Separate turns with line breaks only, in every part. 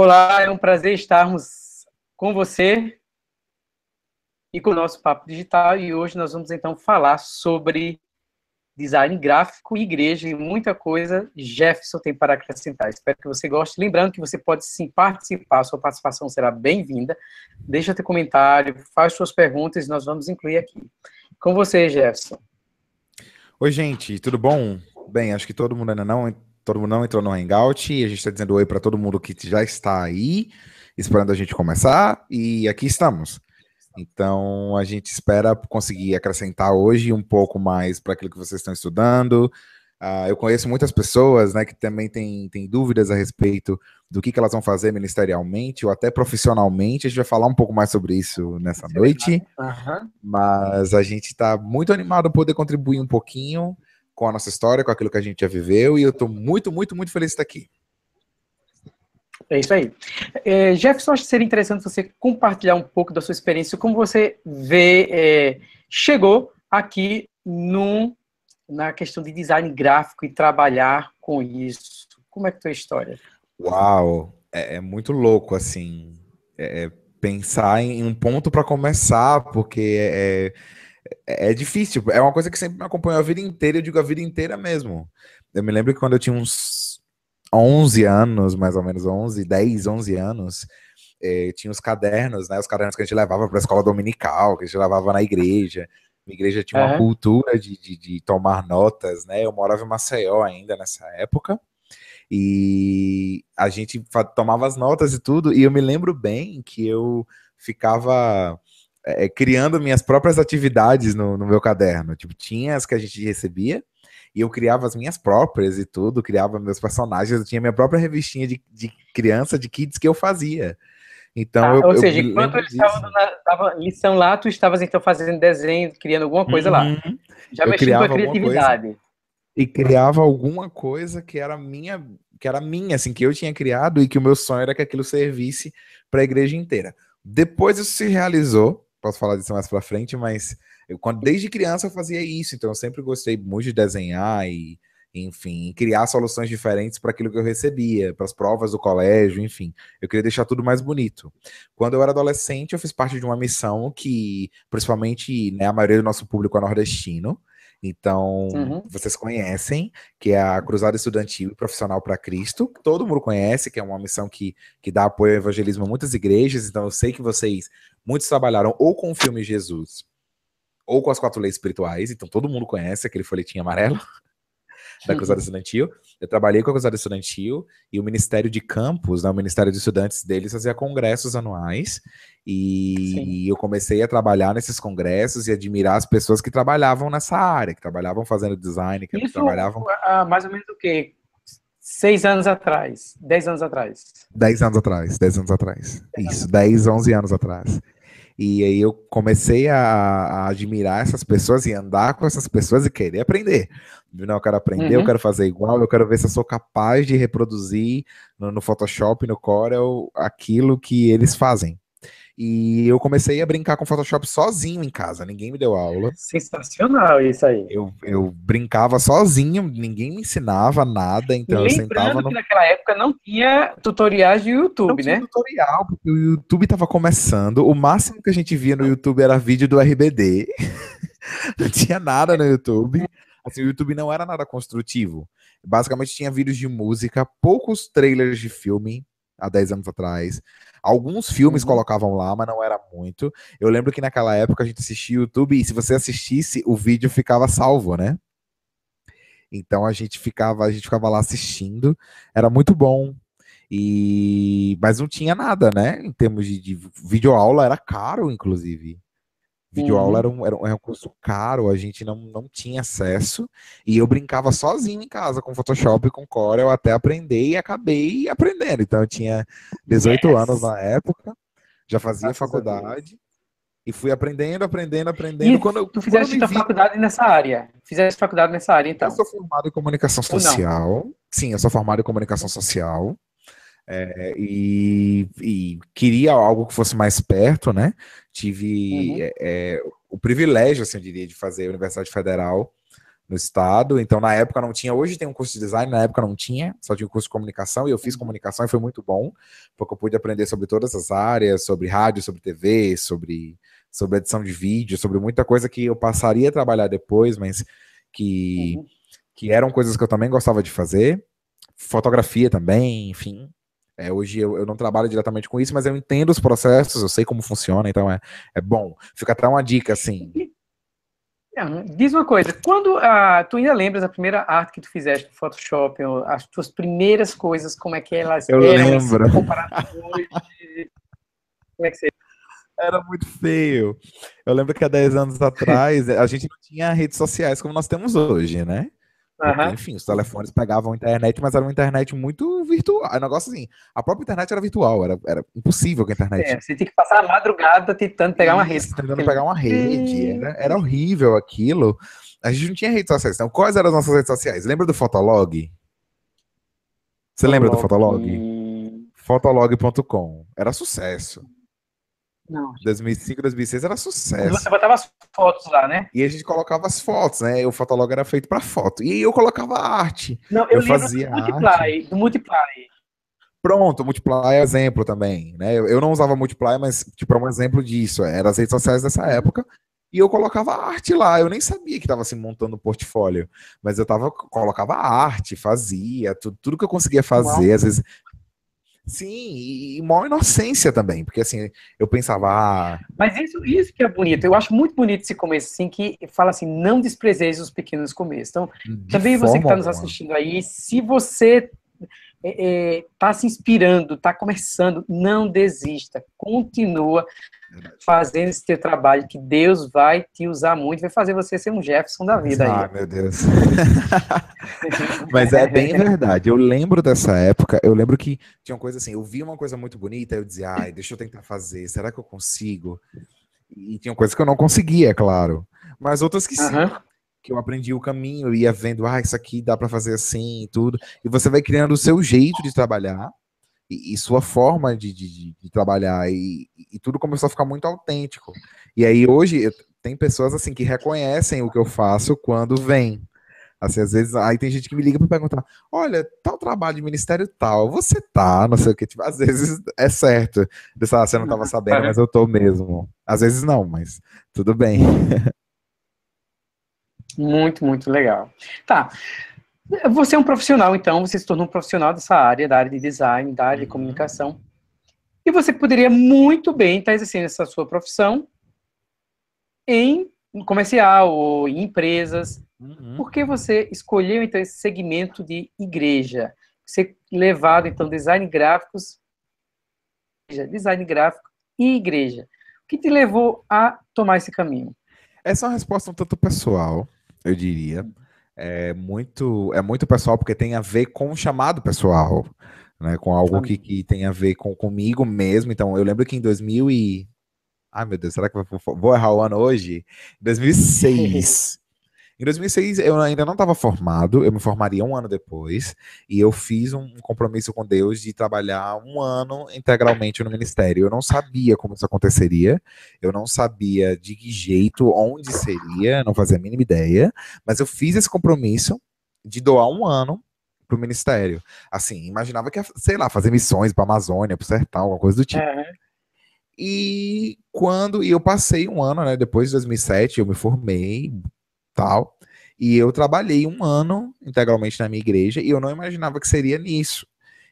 Olá, é um prazer estarmos com você e com o nosso Papo Digital. E hoje nós vamos então falar sobre design gráfico, igreja e muita coisa Jefferson tem para acrescentar. Espero que você goste. Lembrando que você pode sim participar, sua participação será bem-vinda. Deixa seu comentário, faz suas perguntas e nós vamos incluir aqui. Com você, Jefferson.
Oi, gente, tudo bom? Bem, acho que todo mundo ainda não Todo mundo não entrou no Hangout e a gente está dizendo oi para todo mundo que já está aí, esperando a gente começar e aqui estamos. Então a gente espera conseguir acrescentar hoje um pouco mais para aquilo que vocês estão estudando. Uh, eu conheço muitas pessoas né, que também têm, tem dúvidas a respeito do que, que elas vão fazer ministerialmente ou até profissionalmente. A gente vai falar um pouco mais sobre isso nessa noite. Uhum. Mas a gente está muito animado
a poder contribuir um pouquinho
com a nossa história, com aquilo que a gente já viveu, e eu estou muito, muito, muito feliz
de estar aqui. É isso aí. É, Jefferson, acho que seria interessante você compartilhar um pouco da sua experiência, como você vê, é, chegou aqui num, na questão de design gráfico e trabalhar com isso. Como é que é a tua história?
Uau, é, é muito louco, assim, é, é pensar em um ponto para começar, porque é é, é difícil. É uma coisa que sempre me acompanhou a vida inteira, eu digo a vida inteira mesmo. Eu me lembro que quando eu tinha uns 11 anos, mais ou menos 11, 10, 11 anos, eh, tinha os cadernos, né? Os cadernos que a gente levava para a escola dominical, que a gente levava na igreja. A igreja tinha uma é. cultura de, de, de, tomar notas, né? Eu morava em Maceió ainda nessa época. E a gente tomava as notas e tudo. E eu me lembro bem que eu ficava é, criando minhas próprias atividades no, no meu caderno. Tipo, tinha as que a gente recebia, e eu criava as minhas próprias e tudo, criava meus personagens, eu tinha minha própria revistinha de, de criança, de kids que eu fazia. Então, ah, eu, ou seja, enquanto eles estavam
na lição lá, tu estavas então fazendo desenho, criando alguma coisa uhum. lá. Já eu com a criatividade.
E criava alguma
coisa que era minha,
que era minha, assim, que eu tinha criado e que o meu sonho era que aquilo servisse para a igreja inteira. Depois isso se realizou, posso falar disso mais para frente, mas eu, quando, desde criança eu fazia isso, então eu sempre gostei muito de desenhar e, enfim, criar soluções diferentes para aquilo que eu recebia, para as provas do colégio, enfim. Eu queria deixar tudo mais bonito. Quando eu era adolescente, eu fiz parte de uma missão que, principalmente, né, a maioria do nosso público é nordestino, então, uhum. vocês conhecem, que é a Cruzada Estudantil e Profissional para Cristo. Todo mundo conhece, que é uma missão que, que dá apoio ao evangelismo a muitas igrejas. Então, eu sei que vocês, muitos trabalharam ou com o filme Jesus, ou com as quatro leis espirituais. Então, todo mundo conhece aquele folhetinho amarelo da uhum. Cruzada Estudantil. Eu trabalhei com a cruzada estudantil e o Ministério de Campos, né, o Ministério de Estudantes deles, fazia congressos anuais. E eu comecei a trabalhar nesses congressos e admirar as pessoas que trabalhavam nessa área, que trabalhavam fazendo design, que Isso, trabalhavam.
mais ou menos o quê? Seis anos atrás, dez anos atrás.
Dez anos atrás, dez anos atrás. Isso, dez, onze anos atrás. E aí eu comecei a, a, admirar essas pessoas e andar com essas pessoas e querer aprender. Não, eu quero aprender, uhum. eu quero fazer igual, eu quero ver se eu sou capaz de reproduzir no, no Photoshop, no Corel, aquilo que eles fazem. E eu comecei a brincar com Photoshop sozinho em casa, ninguém me deu aula. Sensacional isso aí. Eu, eu brincava sozinho, ninguém me ensinava nada, então Lembrando eu sentava. No...
que naquela época não tinha tutoriais de YouTube, não tinha né? tutorial,
porque o YouTube estava começando. O máximo que a gente via no YouTube era vídeo do RBD. não tinha nada no YouTube. Assim, o YouTube não era nada construtivo. Basicamente tinha vídeos de música, poucos trailers de filme há 10 anos atrás. Alguns filmes uhum. colocavam lá, mas não era muito. Eu lembro que naquela época a gente assistia o YouTube e se você assistisse, o vídeo ficava salvo, né? Então a gente ficava, a gente ficava lá assistindo. Era muito bom. E mas não tinha nada, né? Em termos de, de aula era caro, inclusive.
Videoaula uhum. era, um,
era um curso caro, a gente não, não tinha acesso. E eu brincava sozinho em casa com Photoshop e com Corel até aprender e acabei aprendendo. Então eu tinha 18 yes. anos na época, já fazia Graças
faculdade. E fui aprendendo, aprendendo, aprendendo. E quando tu fizeste quando vi... faculdade nessa área? Fizeste faculdade nessa área, então? Eu sou formado
em comunicação social. Sim, eu sou formado em comunicação social. É, e, e, queria algo que fosse mais perto, né? Tive uhum. É, é, o privilégio, assim, eu diria, de fazer a Universidade Federal no estado. Então, na época não tinha. Hoje tem um curso de design, na época não tinha, só tinha um curso de comunicação e eu fiz uhum. comunicação e foi muito bom, porque eu pude aprender sobre todas as áreas, sobre rádio, sobre TV, sobre, sobre edição de vídeo, sobre muita coisa que eu passaria a trabalhar depois, mas que, uhum. que eram coisas que eu também gostava de fazer. Fotografia também, enfim. É, hoje eu, eu, não trabalho diretamente com isso, mas eu entendo os processos, eu sei como funciona, então é, é bom. Fica até uma dica, assim.
Não, diz uma coisa, quando ah, tu ainda lembras a primeira arte que tu fizeste no Photoshop, as tuas primeiras coisas, como é que elas eu eram assim, lembro. como é que seria?
Era muito feio. Eu lembro que há 10 anos atrás a gente não tinha redes sociais como nós temos hoje, né? Porque, enfim, os telefones pegavam a internet, mas era uma internet muito virtual. É um negócio assim, a própria internet era virtual, era, era impossível que a internet. É, você tinha que passar a madrugada tentando pegar uma rede. Tentando pegar uma rede, era, era horrível aquilo. A gente não tinha redes sociais. Então, quais eram as nossas redes sociais? Lembra do Fotolog? Você lembra do Fotolog? Fotolog.com. Era sucesso. Não. 2005, 2006 era sucesso. Você
botava as fotos lá, né?
E a gente colocava as fotos, né? O fotólogo era feito para foto. E eu colocava arte. Não, eu, eu fazia do Multiply, arte. do Multiply. Pronto, Multiply é exemplo também, né? Eu não usava Multiply, mas tipo, é um exemplo disso. É, era as redes sociais dessa época. E eu colocava arte lá, eu nem sabia que estava assim montando um portfólio, mas eu tava colocava arte, fazia tudo, tudo que eu conseguia fazer, Uau. às vezes Sim,
e,
e maior inocência também, porque assim, eu pensava. Ah...
Mas isso, isso que é bonito, eu acho muito bonito esse começo, assim, que fala assim: não desprezeis os pequenos começos. Então, hum, De também você que está nos assistindo aí, se você está é, é, tá se inspirando, está começando, não desista, continua, fazendo esse teu trabalho, que Deus vai te usar muito, vai fazer você ser um Jefferson da vida ah, aí. Ah, meu Deus.
Mas é bem verdade. Eu lembro dessa época, eu lembro que tinha uma coisa assim, eu vi uma coisa muito bonita, eu dizia, ai, deixa eu tentar fazer, será que eu consigo? E tinha coisas que eu não conseguia, é claro. Mas outras que sim. Uhum. Que eu aprendi o caminho, eu ia vendo, ah, isso aqui dá para fazer assim e tudo. E você vai criando o seu jeito de trabalhar e, e sua forma de, de, de trabalhar. E, e, tudo começou a ficar muito autêntico. E aí hoje eu, tem pessoas assim que reconhecem o que eu faço quando vem. Assim, às vezes, aí tem gente que me liga para perguntar: olha, tal trabalho de ministério tal, você tá, não sei o que. Tipo, às vezes é certo. ah, você não estava sabendo, mas eu tô mesmo. Às vezes não, mas tudo bem.
Muito, muito legal. Tá. Você é um profissional, então, você se tornou um profissional dessa área, da área de design, da área uhum. de comunicação. E você poderia muito bem estar exercendo essa sua profissão em comercial ou em empresas. Uhum. Por que você escolheu, então, esse segmento de igreja? Você levado, então, design gráficos, design gráfico e igreja. O que te levou a tomar esse caminho? Essa é uma resposta um tanto pessoal,
eu diria é muito, é muito pessoal porque tem a ver com o chamado pessoal, né? Com algo que, que tem a ver com comigo mesmo. Então, eu lembro que em 2000 e Ai, meu Deus, será que vou errar o ano hoje? 2006. Em 2006, eu ainda não estava formado, eu me formaria um ano depois, e eu fiz um compromisso com Deus de trabalhar um ano integralmente no ministério. Eu não sabia como isso aconteceria, eu não sabia de que jeito, onde seria, não fazia a mínima ideia, mas eu fiz esse compromisso de doar um ano para o ministério. Assim, imaginava que ia, sei lá, fazer missões para Amazônia, para o Sertão, alguma coisa do tipo. Uhum. E quando e eu passei um ano, né, depois de 2007, eu me formei, tal. E eu trabalhei um ano integralmente na minha igreja e eu não imaginava que seria nisso.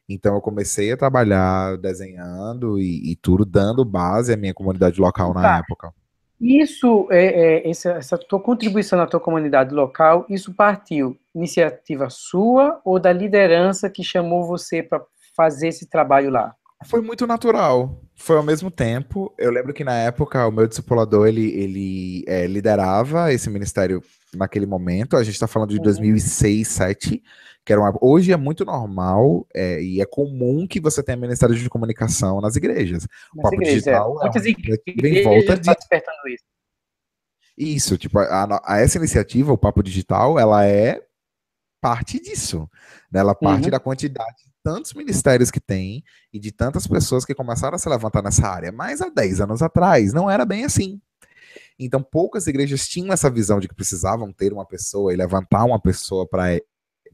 Então eu comecei a trabalhar desenhando e, e tudo, dando base à minha comunidade local na tá. época.
Isso, é, é, essa, essa, tua contribuição na tua comunidade local, isso partiu iniciativa sua ou da liderança que chamou você para fazer esse trabalho lá?
Foi muito natural. Foi ao mesmo tempo. Eu lembro que na época o meu discipulador ele, ele é, liderava esse ministério naquele momento. A gente está falando de 2006, uhum. 2007, que era uma... hoje é muito normal é, e é comum que você tenha ministério de comunicação nas igrejas. Nas o papo igreja, é. digital é Muitas é igrejas vem volta de...
despertando isso.
Isso, tipo, a, a, essa iniciativa, o papo digital, ela é parte disso. Né? Ela parte uhum. da quantidade tantos ministérios que tem e de tantas pessoas que começaram a se levantar nessa área, mas há 10 anos atrás não era bem assim. Então, poucas igrejas tinham essa visão de que precisavam ter uma pessoa e levantar uma pessoa para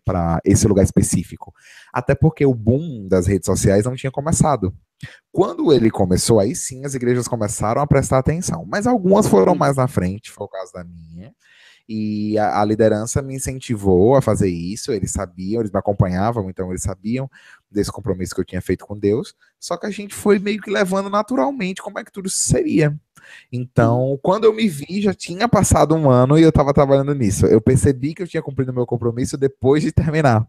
para esse lugar específico. Até porque o boom das redes sociais não tinha começado. Quando ele começou, aí sim as igrejas começaram a prestar atenção. Mas algumas foram uhum. mais na frente, foi o caso da minha. E a, a liderança me incentivou a fazer isso, eles sabiam, eles me acompanhavam, então eles sabiam desse compromisso que eu tinha feito com Deus. Só que a gente foi meio que levando naturalmente como é que tudo seria. Então, hum. quando eu me vi, já tinha passado um ano e eu estava trabalhando nisso. Eu percebi que eu tinha cumprido meu compromisso depois de terminar.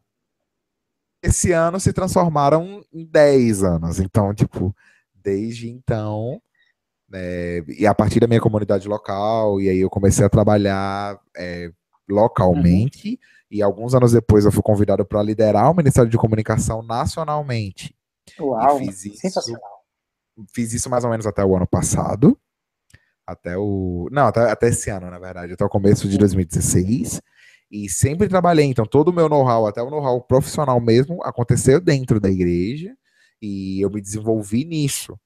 Esse ano se transformaram em 10 anos. Então, tipo, desde então, é, e a partir da minha comunidade local, e aí eu comecei a trabalhar é, localmente, uhum. e alguns anos depois eu fui convidado para liderar o Ministério de Comunicação nacionalmente. Uau, fiz isso, sensacional. Fiz isso mais ou menos até o ano passado, até o... Não, até, até esse ano, na verdade, até o começo de 2016, e sempre trabalhei, então todo o meu know-how, até o know-how profissional mesmo, aconteceu dentro da igreja, e eu me desenvolvi nisso.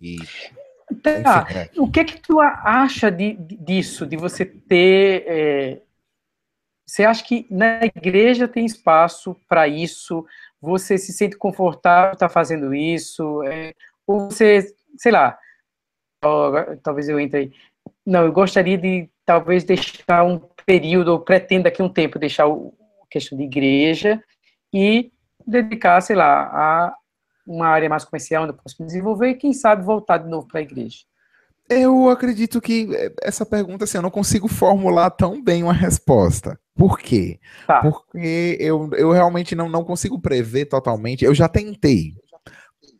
E Tá. É.
o que é que tu acha de, disso, de você ter... É, você acha que na igreja tem espaço para isso? Você se sente confortável tá fazendo isso? É, ou você, sei lá, talvez eu entre aí. Não, eu gostaria de talvez deixar um período, ou pretendo daqui a um tempo deixar o, a questão de igreja e dedicar, sei lá, a, uma área mais comercial onde eu posso me desenvolver e, quem sabe, voltar de novo para a igreja?
Eu acredito que é, essa pergunta, assim, eu não consigo formular tão bem uma resposta. Por quê? Tá. Porque eu, eu realmente não, não consigo prever totalmente. Eu já tentei.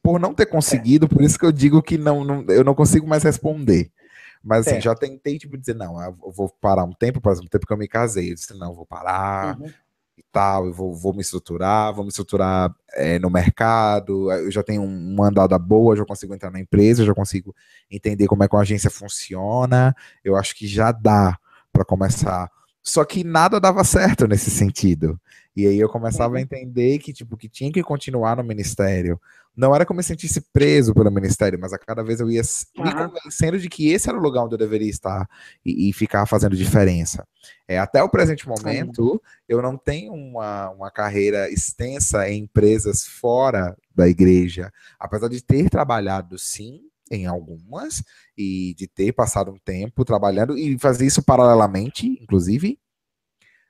Por não ter conseguido, é. por isso que eu digo que não, não, eu não consigo mais responder. Mas assim, é. já tentei, tipo, dizer, não, eu vou parar um tempo, por exemplo, tempo que eu me casei. Eu disse, não, vou parar, uhum e tal, eu vou, vou me estruturar, vou me estruturar é, no mercado, eh, eu já tenho uma andada boa, já consigo entrar na empresa, já consigo entender como é que uma agência funciona, eu acho que já dá para começar. Só que nada dava certo nesse sentido. E aí eu começava é. a uhum. entender que, tipo, que tinha que continuar no ministério. Não era como eu me sentisse preso pelo ministério, mas a cada vez eu ia me convencendo de que esse era o lugar onde eu deveria estar e, e ficar fazendo diferença. É, até o presente momento, eu não tenho uma, uma carreira extensa em empresas fora da igreja. Apesar de ter trabalhado, sim, em algumas, e de ter passado um tempo trabalhando, e fazer isso paralelamente, inclusive,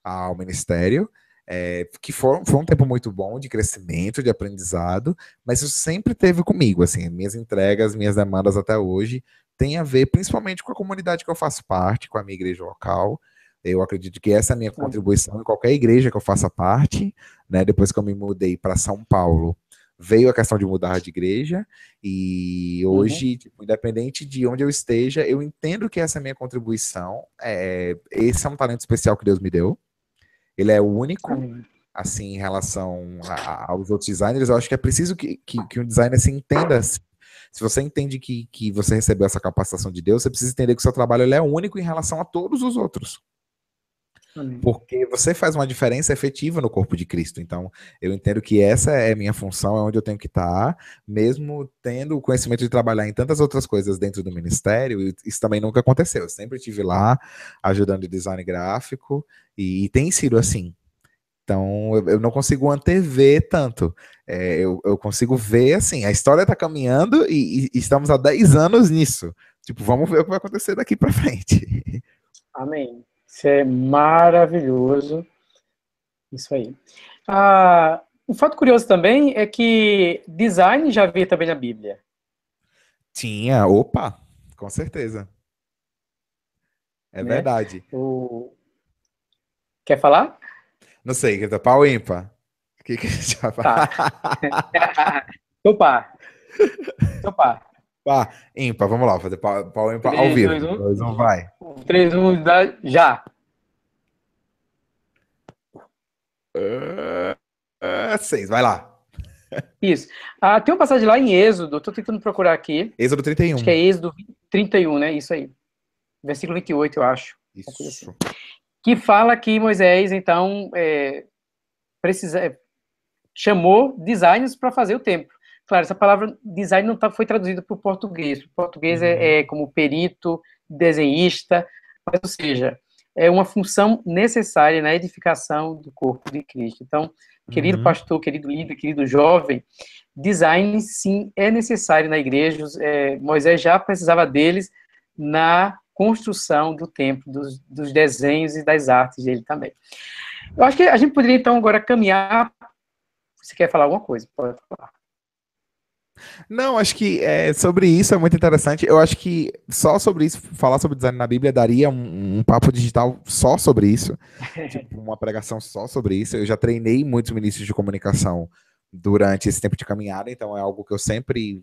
ao ministério. É, que for, foi um tempo muito bom de crescimento, de aprendizado, mas isso sempre teve comigo, assim, minhas entregas, minhas demandas até hoje tem a ver principalmente com a comunidade que eu faço parte, com a minha igreja local. Eu acredito que essa é a minha contribuição em qualquer igreja que eu faça parte, né? Depois que eu me mudei para São Paulo, veio a questão de mudar de igreja e uhum. hoje, uhum. tipo, independente de onde eu esteja, eu entendo que essa é a minha contribuição. É, esse é um talento especial que Deus me deu ele é único, assim, em relação a, a, aos outros designers. Eu acho que é preciso que, que, que um designer se entenda. Se, assim. se você entende que, que você recebeu essa capacitação de Deus, você precisa entender que o seu trabalho é único em relação a todos os outros. Porque você faz uma diferença efetiva no corpo de Cristo. Então, eu entendo que essa é minha função, é onde eu tenho que estar, mesmo tendo o conhecimento de trabalhar em tantas outras coisas dentro do ministério, isso também nunca aconteceu. Eu sempre estive lá ajudando de design gráfico e, e tem sido assim. Então, eu, eu, não consigo antever tanto. É, eu, eu, consigo ver, assim, a história está caminhando e, e, estamos há 10 anos nisso.
Tipo, vamos ver o que vai acontecer daqui para frente. Amém. Isso é maravilhoso. Isso aí. Ah, um fato curioso também é que design já havia também na Bíblia.
Tinha, opa, com certeza. É né? verdade.
O... Quer falar?
Não sei, que pau ímpar. O que que já tá. Opa. Opa. Pá, ah, ímpar, vamos lá, fazer pau, ímpar ao vivo. 2, 2, 1 vai. 3, 1, dá, já.
Uh, uh, 6, vai lá. Isso. Ah, tem uma passagem lá em Êxodo, tô tentando procurar aqui. Êxodo 31. Acho que é Êxodo 31, né? Isso aí. Versículo 28, eu acho. Isso. Assim. Que fala que Moisés, então, é, precisa, é, chamou designers para fazer o templo. Claro, essa palavra design não tá, foi traduzida para o português. O português é, uhum. é, é, como perito, desenhista, mas, ou seja, é uma função necessária na edificação do corpo de Cristo. Então, querido uhum. pastor, querido líder, querido jovem, design sim é necessário na igreja. É, Moisés já precisava deles na construção do templo, dos, dos, desenhos e das artes dele também. Eu acho que a gente poderia então agora caminhar. Você quer falar alguma coisa? Pode falar.
Não, acho que é, sobre isso é muito interessante. Eu acho que só sobre isso, falar sobre design na Bíblia daria um, um papo digital só sobre isso, tipo, uma pregação só sobre isso. Eu já treinei muitos ministros de comunicação durante esse tempo de caminhada, então é algo que eu sempre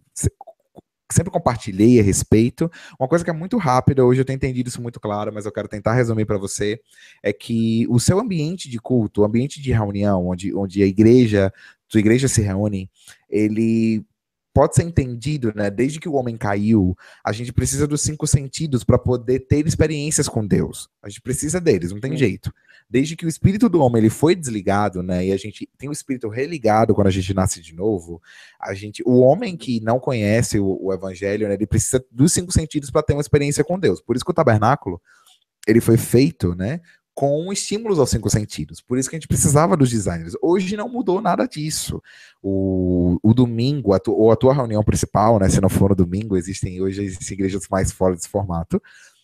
sempre compartilhei a respeito. Uma coisa que é muito rápida, hoje eu tenho entendido isso muito claro, mas eu quero tentar resumir para você, é que o seu ambiente de culto, o ambiente de reunião, onde, onde a igreja, sua igreja se reúne, ele pode ser entendido, né? Desde que o homem caiu, a gente precisa dos cinco sentidos para poder ter experiências com Deus. A gente precisa deles, não tem jeito. Desde que o espírito do homem ele foi desligado, né? E a gente tem o espírito religado quando a gente nasce de novo. A gente, o homem que não conhece o, o evangelho, né? Ele precisa dos cinco sentidos para ter uma experiência com Deus. Por isso que o tabernáculo ele foi feito, né, com estímulos aos cinco sentidos. Por isso que a gente precisava dos designers. Hoje não mudou nada disso. O, o domingo, a tu, ou a tua reunião principal, né? Se não for no domingo, existem hoje existem igrejas mais fora desse formato.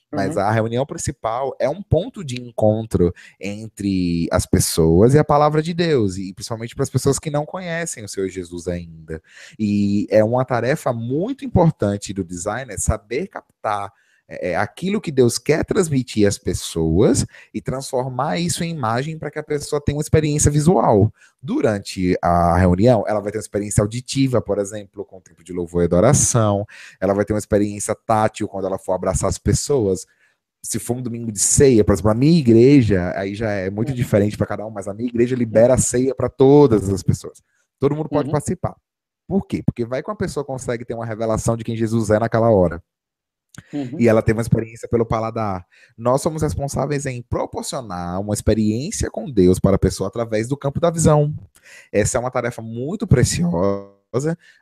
Mas uhum. a reunião principal é um ponto de encontro entre as pessoas e a palavra de Deus, e principalmente para as pessoas que não conhecem o Senhor Jesus ainda. E é uma tarefa muito importante do designer saber captar é, é, aquilo que Deus quer transmitir às pessoas e transformar isso em imagem para que a pessoa tenha uma experiência visual. Durante a reunião, ela vai ter uma experiência auditiva, por exemplo, com o tempo de louvor e adoração, ela vai ter uma experiência tátil quando ela for abraçar as pessoas. Se for um domingo de ceia, por exemplo, a minha igreja, aí já é muito uhum. diferente para cada um, mas a minha igreja libera a ceia para todas as pessoas. Todo mundo pode uhum. participar. Por quê? Porque vai que a pessoa consegue ter uma revelação de quem Jesus é naquela hora. Uhum. E ela teve uma experiência pelo paladar. Nós somos responsáveis em proporcionar uma experiência com Deus para a pessoa através do campo da visão. Essa é uma tarefa muito preciosa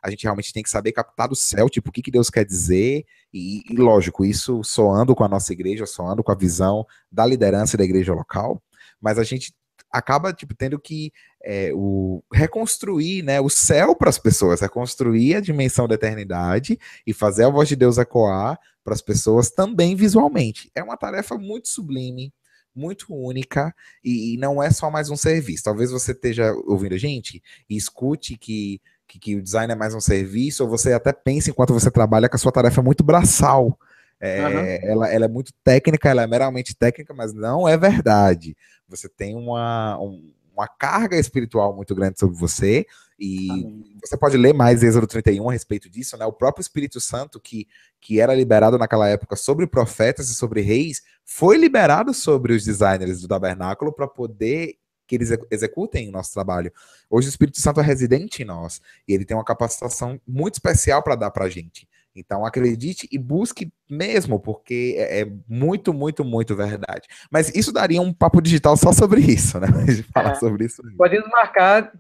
a gente realmente tem que saber captar do céu, tipo, o que, que Deus quer dizer, e, e, lógico, isso soando com a nossa igreja, soando com a visão da liderança da igreja local, mas a gente acaba tipo tendo que é, o, reconstruir né, o céu para as pessoas, reconstruir a dimensão da eternidade e fazer a voz de Deus ecoar para as pessoas também visualmente. É uma tarefa muito sublime, muito única e, não é só mais um serviço. Talvez você esteja ouvindo a gente e escute que que, que, o design é mais um serviço, ou você até pensa enquanto você trabalha que a sua tarefa é muito braçal, é, uhum. ela, ela, é muito técnica, ela é meramente técnica, mas não é verdade. Você tem uma, um, uma carga espiritual muito grande sobre você, e Amém. você pode ler mais Êxodo 31 a respeito disso, né? O próprio Espírito Santo, que, que era liberado naquela época sobre profetas e sobre reis, foi liberado sobre os designers do tabernáculo para poder que eles executem o nosso trabalho. Hoje o Espírito Santo é residente em nós e ele tem uma capacitação muito especial para dar para a gente. Então acredite e busque mesmo, porque é, é, muito, muito, muito verdade. Mas isso daria um papo digital só sobre isso, né? De falar é, sobre isso.
Podemos marcar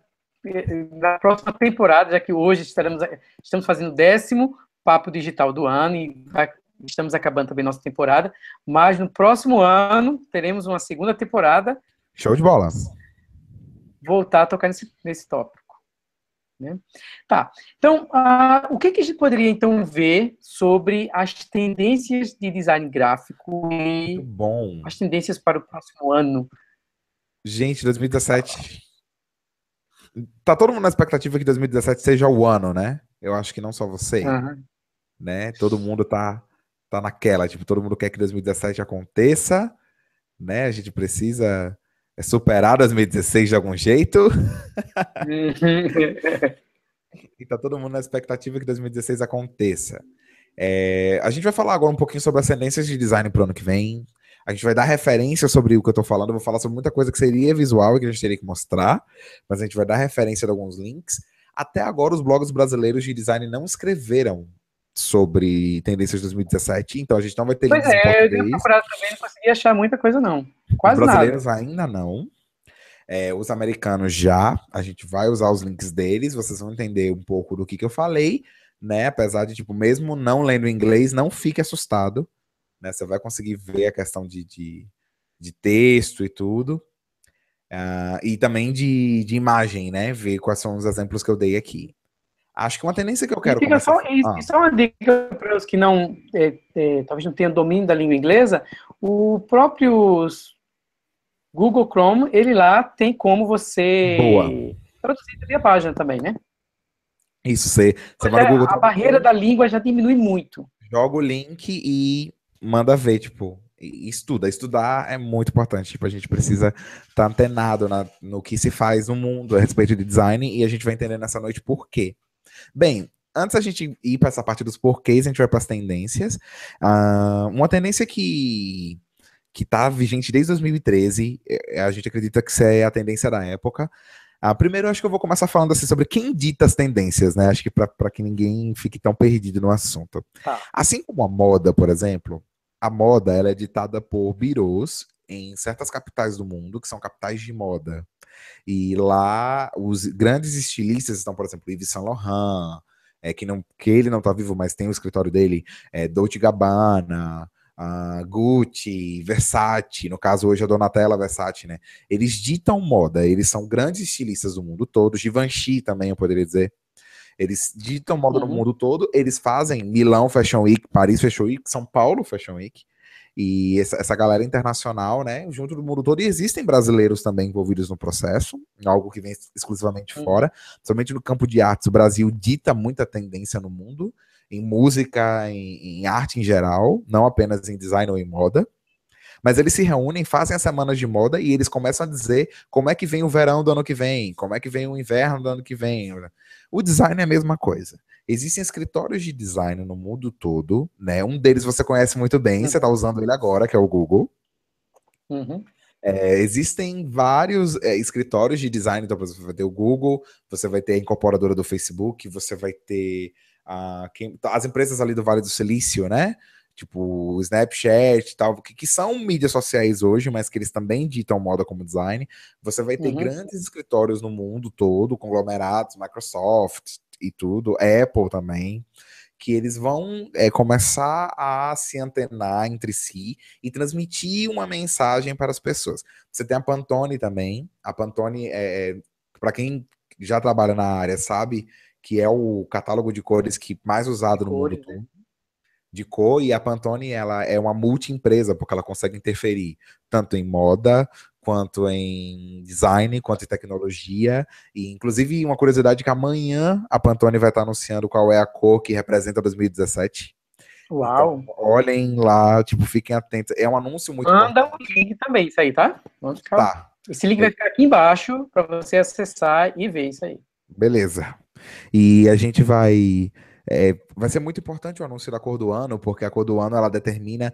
eh, eh, na próxima temporada, já que hoje estaremos, eh, estamos fazendo o décimo papo digital do ano e tá, estamos acabando também nossa temporada. Mas no próximo ano teremos uma segunda temporada. Show de bola. Voltar a tocar nesse, nesse tópico. Né? Tá, então, uh, o que, que a gente poderia, então, ver sobre as tendências de design gráfico e bom. as tendências para o próximo ano?
Gente, 2017... Tá todo mundo na expectativa que 2017 seja o ano, né? Eu acho que não só você, uhum. né? Todo mundo tá, tá naquela, tipo, todo mundo quer que 2017 aconteça, né? A gente precisa é superar 2016 de algum jeito? e tá todo mundo na expectativa que 2016 aconteça. É, a gente vai falar agora um pouquinho sobre as tendências de design pro ano que vem. A gente vai dar referência sobre o que eu tô falando. Eu vou falar sobre muita coisa que seria visual e que a gente teria que mostrar. Mas a gente vai dar referência de alguns links. Até agora, os blogs brasileiros de design não escreveram sobre tendências de 2017, então a gente não vai ter pois é, eu também, não
consegui achar muita coisa não, quase os brasileiros
nada. ainda não, é, os americanos já, a gente vai usar os links deles, vocês vão entender um pouco do que, que eu falei, né, apesar de, tipo, mesmo não lendo inglês, não fique assustado, né, você vai conseguir ver a questão de, de, de texto e tudo, uh, e também de, de imagem, né, ver quais são os exemplos que eu dei aqui. Acho que é uma tendência que eu quero. E, só, ah. só
uma dica para os que não, é, é, talvez não tenham domínio da língua inglesa, o próprio Google Chrome, ele lá tem como você Boa. traduzir a página também, né?
Isso, você, você vai no é, Google. A barreira
da língua já diminui muito.
Joga o link e manda ver, tipo, estuda. Estudar é muito importante. Tipo, a gente precisa estar tá antenado na, no que se faz no mundo a respeito de design e a gente vai entender nessa noite por quê. Bem, antes da gente ir para essa parte dos porquês, a gente vai para as tendências. Uh, uma tendência que que está vigente desde 2013, é, é, a gente acredita que isso é a tendência da época. Uh, primeiro, acho que eu vou começar falando assim sobre quem dita as tendências, né? Acho que para que ninguém fique tão perdido no assunto. Tá. Assim como a moda, por exemplo, a moda ela é ditada por birôs em certas capitais do mundo, que são capitais de moda. E lá os grandes estilistas estão, por exemplo, Yves Saint Laurent, é, que, não, que ele não está vivo, mas tem o escritório dele, é, Dolce Gabbana, a Gucci, Versace, no caso hoje a Donatella Versace, né? Eles ditam moda, eles são grandes estilistas do mundo todo, Givenchy também eu poderia dizer. Eles ditam moda uhum. no mundo todo, eles fazem Milão Fashion Week, Paris Fashion Week, São Paulo Fashion Week e essa, essa galera internacional, né, junto do mundo todo, e existem brasileiros também envolvidos no processo, algo que vem exclusivamente uhum. fora, somente no campo de artes, o Brasil dita muita tendência no mundo, em música, em, em arte em geral, não apenas em design ou em moda, mas eles se reúnem, fazem as semanas de moda e eles começam a dizer como é que vem o verão do ano que vem, como é que vem o inverno do ano que vem. O design é a mesma coisa. Existem escritórios de design no mundo todo, né? Um deles você conhece muito bem, uhum. você está usando ele agora, que é o Google. Uhum. É, existem vários é, escritórios de design, então você vai ter o Google, você vai ter a incorporadora do Facebook, você vai ter a, quem, as empresas ali do Vale do Silício, né? tipo Snapchat e tal, que, que são mídias sociais hoje, mas que eles também ditam moda como design. Você vai ter uhum. grandes escritórios no mundo todo, conglomerados, Microsoft e tudo, Apple também que eles vão é, começar a se antenar entre si e transmitir uma mensagem para as pessoas. Você tem a Pantone também. A Pantone, é, eh, eh, para quem já trabalha na área, sabe que é o catálogo de cores que mais usado de no cores, mundo né? todo. Né? de cor e a Pantone ela é uma multi-empresa porque ela consegue interferir tanto em moda quanto em design, quanto em tecnologia e inclusive uma curiosidade que amanhã a Pantone vai estar anunciando qual é a cor que representa 2017.
Uau! Então,
olhem lá, tipo, fiquem atentos. É um anúncio muito Manda
importante. um link também, isso aí, tá? Vamos ficar... Tá. Esse link vai ficar aqui embaixo para você acessar e ver isso aí.
Beleza. E a gente vai é, vai ser muito importante o anúncio da cor do ano, porque a cor do ano ela determina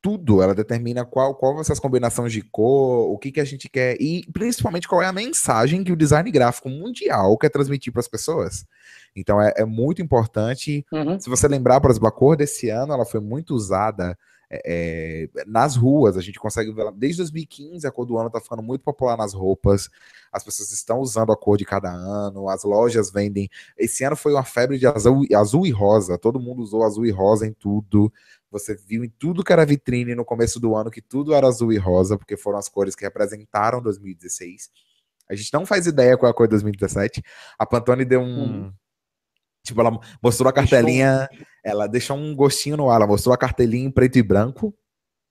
tudo, ela determina qual, qual as combinações de cor, o que, que a gente quer e principalmente qual é a mensagem que o design gráfico mundial quer transmitir para as pessoas. Então é, é muito importante. Uhum. Se você lembrar, por exemplo, a cor desse ano ela foi muito usada é, é, nas ruas. A gente consegue ver desde 2015 a cor do ano está ficando muito popular nas roupas. As pessoas estão usando a cor de cada ano. As lojas vendem. Esse ano foi uma febre de azul, azul e rosa. Todo mundo usou azul e rosa em tudo. Você viu em tudo que era vitrine no começo do ano que tudo era azul e rosa, porque foram as cores que representaram 2016. A gente não faz ideia qual é a cor de 2017. A Pantone deu um, hum. Tipo, ela mostrou a cartelinha, deixou... ela deixou um gostinho no ar, ela mostrou a cartelinha em preto e branco.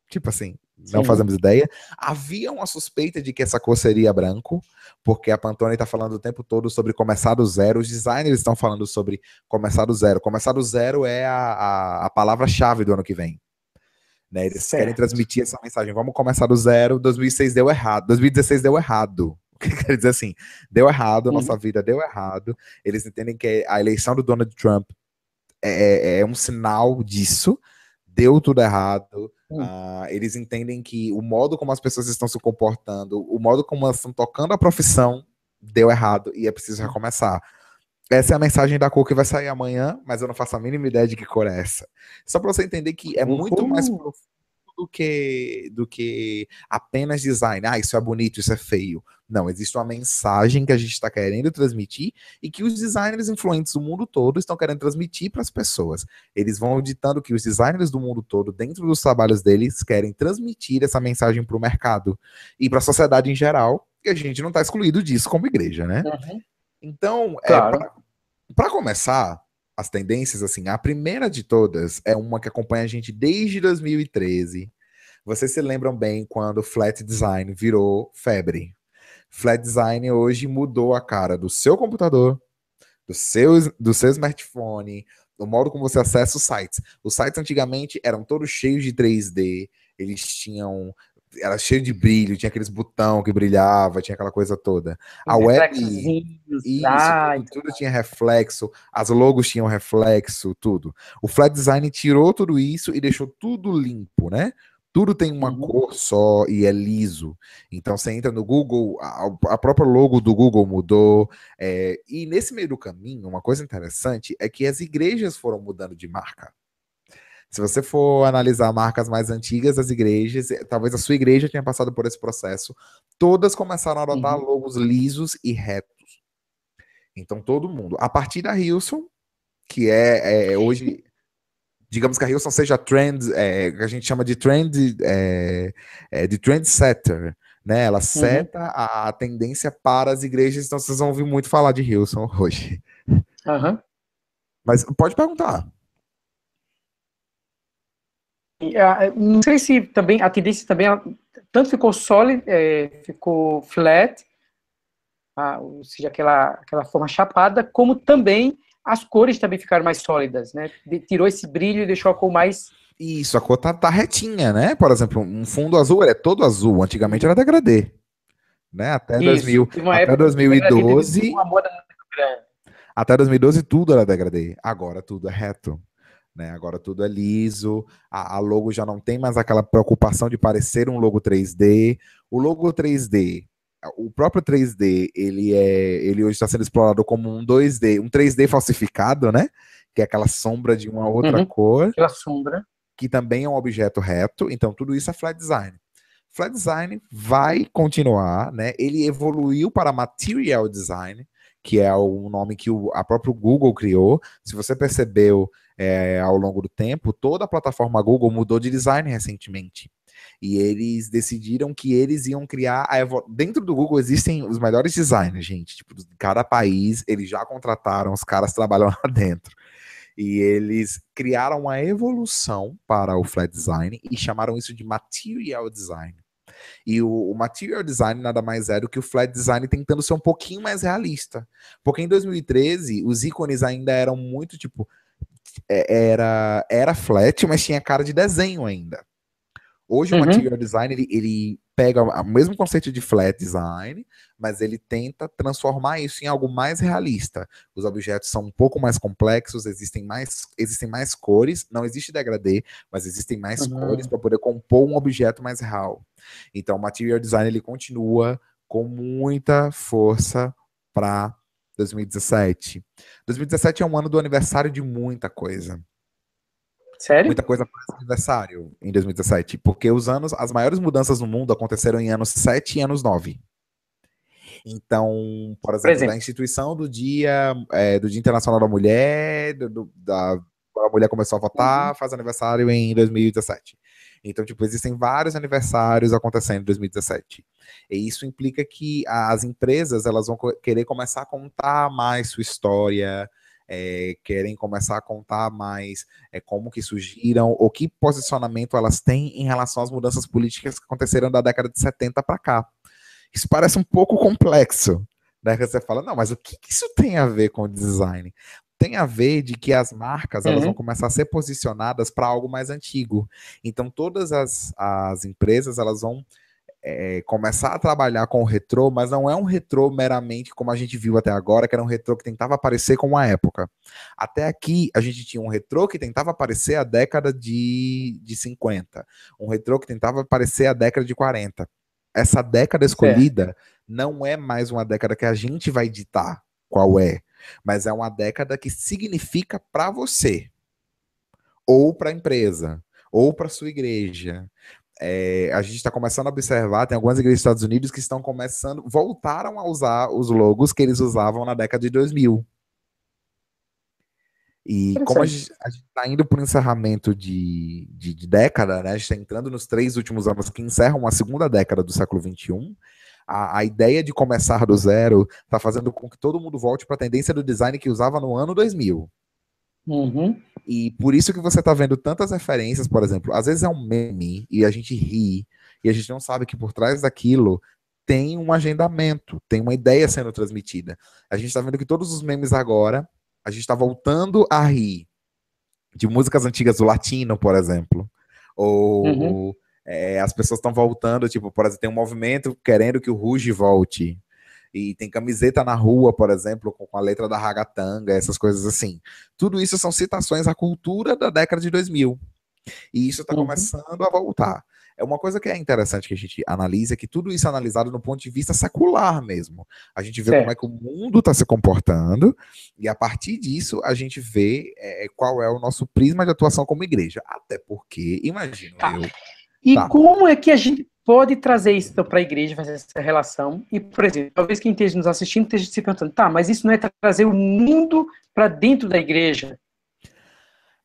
Tipo assim, não Sim. fazemos ideia. Havia uma suspeita de que essa cor seria branco, porque a Pantone está falando o tempo todo sobre começar do zero. Os designers estão falando sobre começar do zero. Começar do zero é a, a, a palavra-chave do ano que vem. Né? Eles certo. querem transmitir essa mensagem. Vamos começar do zero. 2006 deu errado. 2016 deu errado. Quer dizer assim, deu errado, a nossa uhum. vida deu errado. Eles entendem que a eleição do Donald Trump é, é, é um sinal disso. Deu tudo errado. Uh, eles entendem que o modo como as pessoas estão se comportando, o modo como elas estão tocando a profissão, deu errado e é preciso uhum. recomeçar. Essa é a mensagem da cor que vai sair amanhã, mas eu não faço a mínima ideia de que cor é essa. Só para você entender que é muito uhum. mais profundo do que, do que apenas design. Ah, isso é bonito, isso é feio. Não, existe uma mensagem que a gente está querendo transmitir e que os designers influentes do mundo todo estão querendo transmitir para as pessoas. Eles vão ditando que os designers do mundo todo, dentro dos trabalhos deles, querem transmitir essa mensagem para o mercado e para a sociedade em geral, e a gente não está excluído disso como igreja, né? Uhum. Então, é, claro. é, para começar, as tendências, assim, a primeira de todas é uma que acompanha a gente desde 2013. Vocês se lembram bem quando flat design virou febre. Flat design hoje mudou a cara do seu computador, do seu, do seu smartphone, do modo como você acessa os sites. Os sites antigamente eram todos cheios de 3D, eles tinham era cheio de brilho, tinha aqueles botão que brilhava, tinha aquela coisa toda. A web, isso, ah, tudo, tudo tinha reflexo, as logos tinham reflexo, tudo. O flat design tirou tudo isso e deixou tudo limpo, né? Tudo tem uma uhum. cor só e é liso. Então você entra no Google, a, a própria logo do Google mudou. É, e nesse meio do caminho, uma coisa interessante é que as igrejas foram mudando de marca. Se você for analisar marcas mais antigas das igrejas, eh, talvez a sua igreja tenha passado por esse processo, todas começaram a adotar uhum. logos lisos e retos. Então, todo mundo. A partir da Hilson, que é, é, é hoje digamos que a Hilson seja trend, é, a gente chama de trend, é, é, de trendsetter, né? Ela uhum. seta uhum. a tendência para as igrejas, então vocês vão ouvir muito falar de Hilson hoje.
Uhum. Mas pode perguntar. Ah, não sei se também a tendência também ah, tanto ficou sólida, é, ficou flat, a, ah, ou seja, aquela, aquela forma chapada, como também as cores também ficaram mais sólidas, né? De, tirou esse brilho e deixou a cor mais. Isso,
a cor tá, tá retinha, né? Por exemplo, um fundo azul é todo azul, antigamente era degradê. Né? Até, Isso, 2000, até 2012. Até 2012 tudo era degradê, agora tudo é reto. Né? Agora tudo é liso, a, a, logo já não tem mais aquela preocupação de parecer um logo 3D. O logo 3D, o próprio 3D, ele é, ele hoje está sendo explorado como um 2D, um 3D falsificado, né? Que é aquela sombra de uma outra uhum, cor.
Aquela sombra.
Que também é um objeto reto. Então tudo isso é flat design. Flat design vai continuar, né? Ele evoluiu para material design, que é o nome que o a próprio Google criou. Se você percebeu é, ao longo do tempo, toda a plataforma Google mudou de design recentemente. E eles decidiram que eles iam criar a evol... dentro do Google existem os melhores designers, gente. Tipo, de cada país eles já contrataram, os caras trabalham lá dentro. E eles criaram uma evolução para o flat design e chamaram isso de material design. E o, o, material design nada mais é do que o flat design tentando ser um pouquinho mais realista. Porque em 2013, os ícones ainda eram muito tipo. É, era, era flat, mas tinha cara de desenho ainda. Hoje uhum. o material design ele, ele pega o mesmo conceito de flat design, mas ele tenta transformar isso em algo mais realista. Os objetos são um pouco mais complexos, existem mais, existem mais cores, não existe degradê, mas existem mais uhum. cores para poder compor um objeto mais real. Então, o material design ele continua com muita força para 2017. 2017 é um ano do aniversário de muita coisa. Sério? Muita coisa faz aniversário em 2017, porque os anos, as maiores mudanças no mundo aconteceram em anos 7 e anos 9. Então, por exemplo, por exemplo. a instituição do dia, é, do dia Internacional da Mulher, do, do, da, a mulher começou a votar, uhum. faz aniversário em 2017. Então, tipo, existem vários aniversários acontecendo em 2017. E isso implica que as empresas elas vão querer começar a contar mais sua história, é, querem começar a contar mais é, como que surgiram, ou que posicionamento elas têm em relação às mudanças políticas que aconteceram da década de 70 para cá. Isso parece um pouco complexo. Daí né? você fala, não, mas o que, que isso tem a ver com o design? tem a ver de que as marcas elas vão uhum. começar a ser posicionadas para algo mais antigo. Então todas as, as empresas elas vão é, começar a trabalhar com o retrô, mas não é um retrô meramente como a gente viu até agora, que era um retrô que tentava aparecer com a época. Até aqui, a gente tinha um retrô que tentava aparecer a década de, de 50, um retrô que tentava aparecer a década de 40. Essa década escolhida é. não é mais uma década que a gente vai ditar qual é, mas é uma década que significa para você ou para a empresa ou para sua igreja, é, a gente está começando a observar, tem algumas igrejas dos Estados Unidos que estão começando, voltaram a usar os logos que eles usavam na década de 2000. E como a gente está indo para o encerramento de, de, de, década, né, a gente está entrando nos três últimos anos que encerram a segunda década do século XXI, a, a ideia de começar do zero está fazendo com que todo mundo volte para a tendência do design que usava no ano 2000. Uhum. E por isso que você está vendo tantas referências, por exemplo, às vezes é um meme e a gente ri, e a gente não sabe que por trás daquilo tem um agendamento, tem uma ideia sendo transmitida. A gente está vendo que todos os memes agora, a gente está voltando a rir de músicas antigas do latino, por exemplo, ou uhum. é, as pessoas estão voltando, tipo, por exemplo, tem um movimento querendo que o Ruge volte e tem camiseta na rua, por exemplo, com a letra da ragatanga, essas coisas assim. Tudo isso são citações à cultura da década de 2000. E isso está uhum. começando a voltar. É uma coisa que é interessante que a gente analisa, que tudo isso é analisado no ponto de vista secular mesmo. A gente vê certo. como é que o mundo está se comportando, e a partir disso a gente vê é, é, qual é o nosso prisma de atuação como igreja. Até porque,
imagino tá. eu. E tá. como é que a gente pode trazer isso para a igreja, fazer essa relação. E, por exemplo, talvez quem esteja nos assistindo esteja se perguntando, tá, mas isso não é trazer o mundo para dentro da igreja?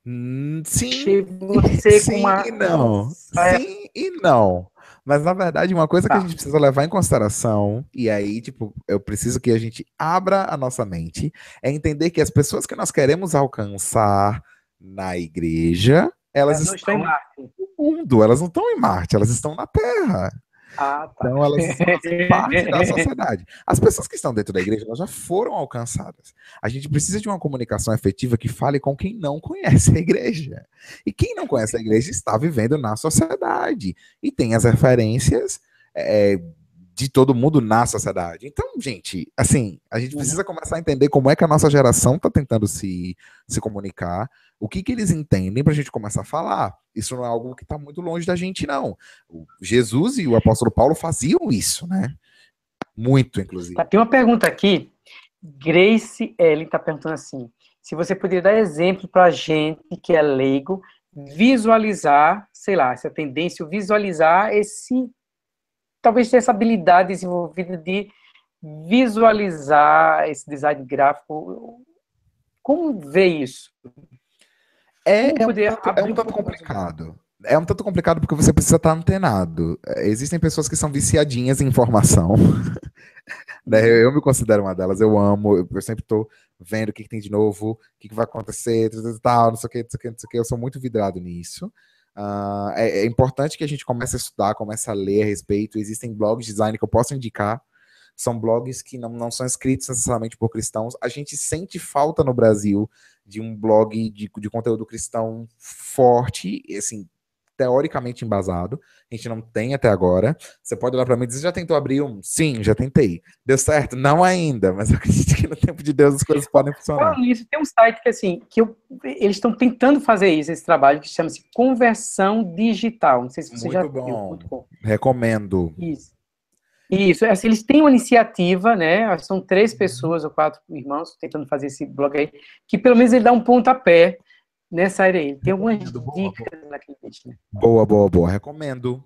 Hum, sim,
Você sim uma... e não. É. Sim e
não. Mas, na verdade, uma coisa tá. que a tá. gente precisa levar em consideração, e aí, tipo, eu preciso que a gente abra a nossa mente, é entender que as pessoas que nós queremos alcançar na igreja, elas, elas é, estão,
estão no mundo, elas
não estão em Marte, elas estão na Terra.
Ah, tá. Então elas fazem parte da sociedade.
As pessoas que estão dentro da igreja elas já foram alcançadas. A gente precisa de uma comunicação efetiva que fale com quem não conhece a igreja. E quem não conhece a igreja está vivendo na sociedade e tem as referências é, de todo mundo na sociedade. Então, gente, assim, a gente uhum. precisa começar a entender como é que a nossa geração está tentando se, se comunicar o que, que eles entendem para a gente começar a falar? Isso não é algo que
está muito longe da gente, não.
O Jesus e o apóstolo Paulo faziam isso, né? Muito, inclusive. Tá,
tem uma pergunta aqui. Grace Ellen está perguntando assim: se você poderia dar exemplo para a gente que é leigo visualizar, sei lá, essa tendência, visualizar esse. Talvez ter essa habilidade desenvolvida de visualizar esse design gráfico. Como vê isso? É, é, um, tanto, é um tanto né? complicado.
É um tanto complicado porque você precisa estar tá antenado. É, existem pessoas que são viciadinhas em informação. Né, eu, me considero uma delas, eu amo, eu sempre estou vendo o que, que, tem de novo, o que, que vai acontecer, tal, não sei o que, não sei o que, não sei o que. Eu sou muito vidrado nisso. Uh, é, é, importante que a gente comece a estudar, comece a ler a respeito. Existem blogs de design que eu posso indicar são blogs que não, não são escritos necessariamente por cristãos. A gente sente falta no Brasil de um blog de, de conteúdo cristão forte, assim, teoricamente embasado. A gente não tem até agora. Você pode olhar para mim e dizer: já tentou abrir um? Sim, já tentei. Deu certo? Não ainda, mas eu acredito que no tempo de Deus as coisas podem funcionar.
Falando nisso, tem um site que assim, que eu, eles estão tentando fazer isso, esse trabalho que chama-se Conversão Digital. Não sei se você muito já bom. viu. Muito bom.
Recomendo.
Isso. Isso, é assim, eles têm uma iniciativa, né? São três uhum. pessoas ou quatro irmãos tentando fazer esse blog aí, que pelo menos ele dá um pontapé nessa área aí. Tem algumas dicas boa, naquele vídeo, Né?
Boa, boa, boa. Recomendo.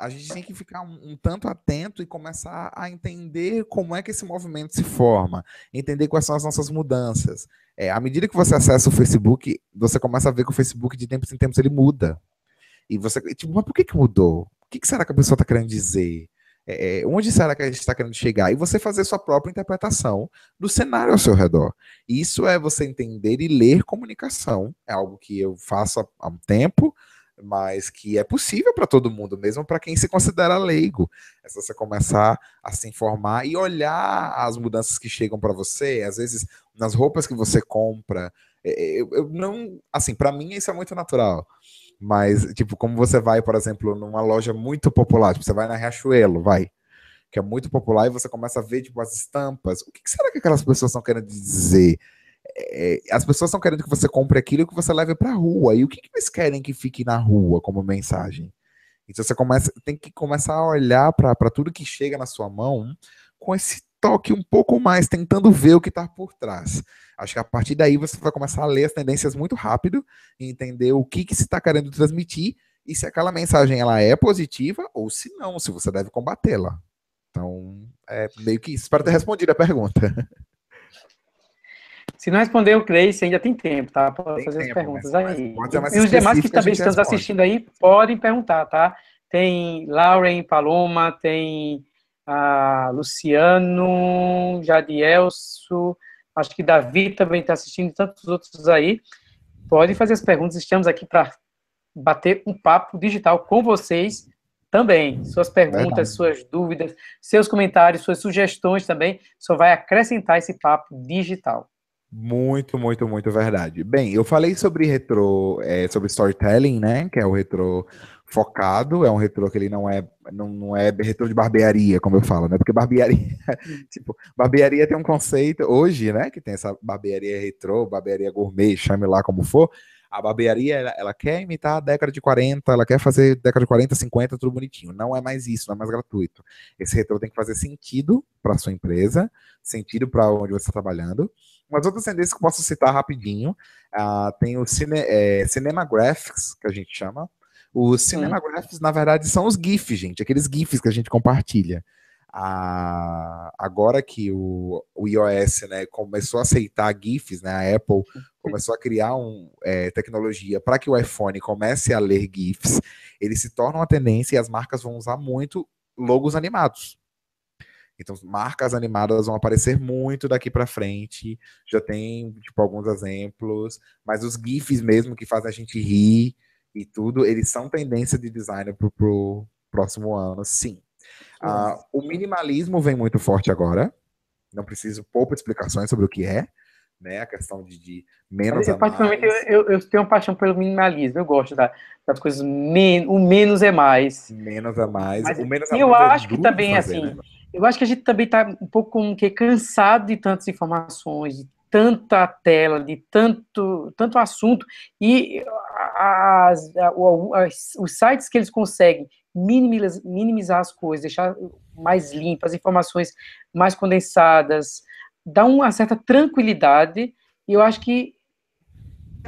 A gente tem que ficar um, um, tanto atento e começar a entender como é que esse movimento se forma, entender quais são as nossas mudanças. É, à medida que você acessa o Facebook, você começa a ver que o Facebook de tempos em tempos ele muda. E você, tipo, mas por que, que mudou? O que, que será que a pessoa está querendo dizer? É, é, onde será que a gente está querendo chegar? E você fazer sua própria interpretação do cenário ao seu redor. Isso é você entender e ler comunicação. É algo que eu faço há um tempo, mas que é possível para todo mundo, mesmo para quem se considera leigo. É só você começar a se informar e olhar as mudanças que chegam para você, às vezes nas roupas que você compra. É, é, eu, eu não, assim, para mim isso é muito natural. Mas, tipo, como você vai, por exemplo, numa loja muito popular, tipo, você vai na Riachuelo, vai, que é muito popular, e você começa a ver, tipo, as estampas. O que será que aquelas pessoas estão querendo dizer? É, é as pessoas estão querendo que você compre aquilo que você leve pra rua. E o que, que eles querem que fique na rua como mensagem? Então você começa, tem que começar a olhar para tudo que chega na sua mão com esse toque um pouco mais, tentando ver o que está por trás. Acho que a partir daí você vai começar a ler as tendências muito rápido e entender o que, que se está querendo transmitir e se aquela mensagem ela é positiva ou se não, se você deve combatê-la. Então, é meio que isso. Espero ter respondido a pergunta.
Se não responder, o creio, você ainda tem tempo, tá? Pode tem fazer tempo, as perguntas aí. E os demais que também estão assistindo aí, podem perguntar, tá? Tem Lauren, Paloma, tem Luciano, Jadielso, acho que Davi também está assistindo, e tantos outros aí. Pode fazer as perguntas, estamos aqui para bater um papo digital com vocês também. Suas perguntas, Verdade. suas dúvidas, seus comentários, suas sugestões também, só vai acrescentar esse papo digital.
Muito, muito, muito verdade. Bem, eu falei sobre retro, é, sobre storytelling, né? Que é o retro focado, é um retrô que ele não é não, não é retrô de barbearia, como eu falo, né? Porque barbearia, tipo, barbearia tem um conceito hoje, né, que tem essa barbearia retrô, barbearia gourmet, chame lá como for. A barbearia ela, ela, quer imitar a década de 40, ela quer fazer década de 40, 50, tudo bonitinho. Não é mais isso, não é mais gratuito. Esse retrô tem que fazer sentido para sua empresa, sentido para onde você está trabalhando. Mas outras tendências que eu posso citar rapidinho, uh, tem o cine, é, Cinema Graphics, que a gente chama, os é. cinemagraphs, na verdade, são os GIFs, gente, aqueles GIFs que a gente compartilha. agora que o, o iOS né, começou a aceitar GIFs, né, a Apple começou a criar um, é, tecnologia para que o iPhone comece a ler GIFs, eles se tornam uma tendência e as marcas vão usar muito logos animados. Então, marcas animadas vão aparecer muito daqui para frente. Já tem, tipo, alguns exemplos, mas os GIFs mesmo que fazem a gente rir, e tudo, eles são tendência de design pro, pro próximo ano, sim. Ah, o minimalismo vem muito forte agora. Não preciso poucas explicações sobre o que é,
né? A questão de, de menos. Eu, mais. eu, eu, tenho uma paixão pelo minimalismo. Eu gosto da, das coisas men o menos é mais. Menos é mais. Mas, o menos é mais. Eu é acho é que também tá fazer, assim. Né? Eu acho que a gente também está um pouco como que cansado de tantas informações, de tanta tela, de tanto, tanto assunto, e as, as, os sites que eles conseguem minimizar, minimizar as coisas, deixar mais limpas, informações mais condensadas, dá uma certa tranquilidade, e eu acho que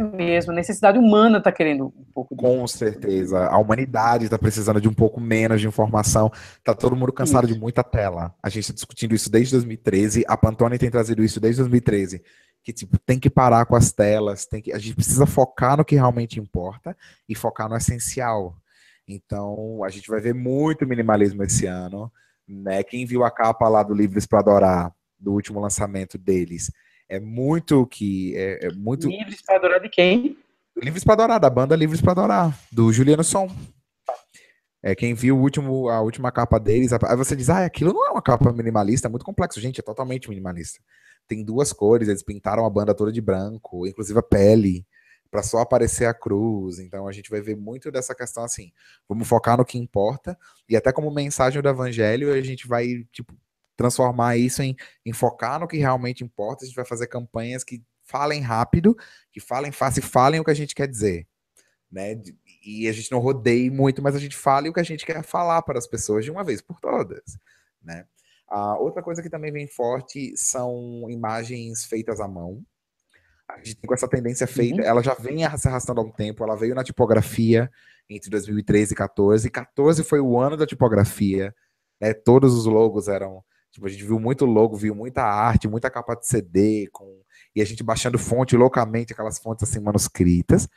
mesmo, a necessidade humana está querendo um
pouco disso. Com certeza. A humanidade está precisando de um pouco menos de informação. Está todo mundo cansado isso. de muita tela. A gente está discutindo isso desde 2013. A Pantone tem trazido isso desde 2013. Que, tipo, tem que parar com as telas, tem que... a gente precisa focar no que realmente importa e focar no essencial. Então, a gente vai ver muito minimalismo esse ano. Né? Quem viu a capa lá do Livres para Adorar, do último lançamento deles, é muito que. É, é muito... Livres
para adorar de quem?
Livres para adorar, da banda Livres para adorar, do Juliano Som. É, quem viu o último, a última capa deles, aí você diz, ah, aquilo não é uma capa minimalista, é muito complexo. Gente, é totalmente minimalista. Tem duas cores, eles pintaram a banda toda de branco, inclusive a pele, para só aparecer a cruz. Então a gente vai ver muito dessa questão assim, vamos focar no que importa, e até como mensagem do evangelho, a gente vai, tipo, transformar isso em, em focar no que realmente importa. A gente vai fazer campanhas que falem rápido, que falem fácil, falem o que a gente quer dizer. Né? E a gente não rodeie muito, mas a gente fale o que a gente quer falar para as pessoas de uma vez por todas. Né? A outra coisa que também vem forte são imagens feitas à mão. A gente tem com essa tendência uhum. feita, uhum. ela já vem se arrastando há um tempo, ela veio na tipografia entre 2013 e 14. 14 foi o ano da tipografia, né? Todos os logos eram Tipo, a gente viu muito logo, viu muita arte, muita capa de CD, com... e a gente baixando fonte loucamente, aquelas fontes assim manuscritas.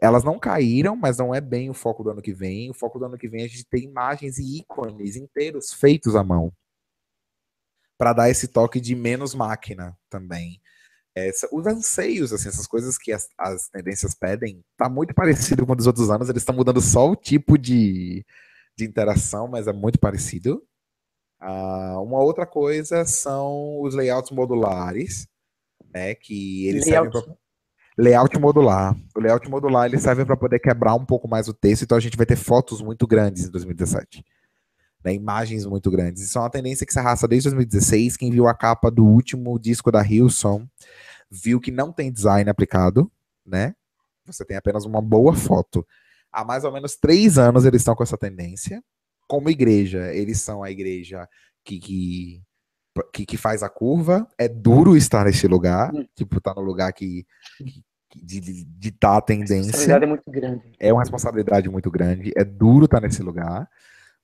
Elas não caíram, mas não é bem o foco do ano que vem. O foco do ano que vem é a gente ter imagens e ícones inteiros feitos à mão para dar esse toque de menos máquina também. Essa, é, os anseios, assim, essas coisas que as, as, tendências pedem, tá muito parecido com os outros anos. Eles estão mudando só o tipo de, de interação, mas é muito parecido. Uh, uma outra coisa são os layouts modulares, né? Que eles layout. servem pra... Layout modular. O layout modular ele serve para poder quebrar um pouco mais o texto, então a gente vai ter fotos muito grandes em 2017. Né, imagens muito grandes. Isso é uma tendência que se arrasta desde 2016. Quem viu a capa do último disco da Hillsong viu que não tem design aplicado, né? Você tem apenas uma boa foto. Há mais ou menos três anos eles estão com essa tendência, como igreja. Eles são a igreja que, que, que, que faz a curva. É duro estar nesse lugar, hum. tipo, estar tá no lugar que, que de ditar tá a tendência. A é muito grande. É uma responsabilidade muito grande. É duro estar nesse lugar,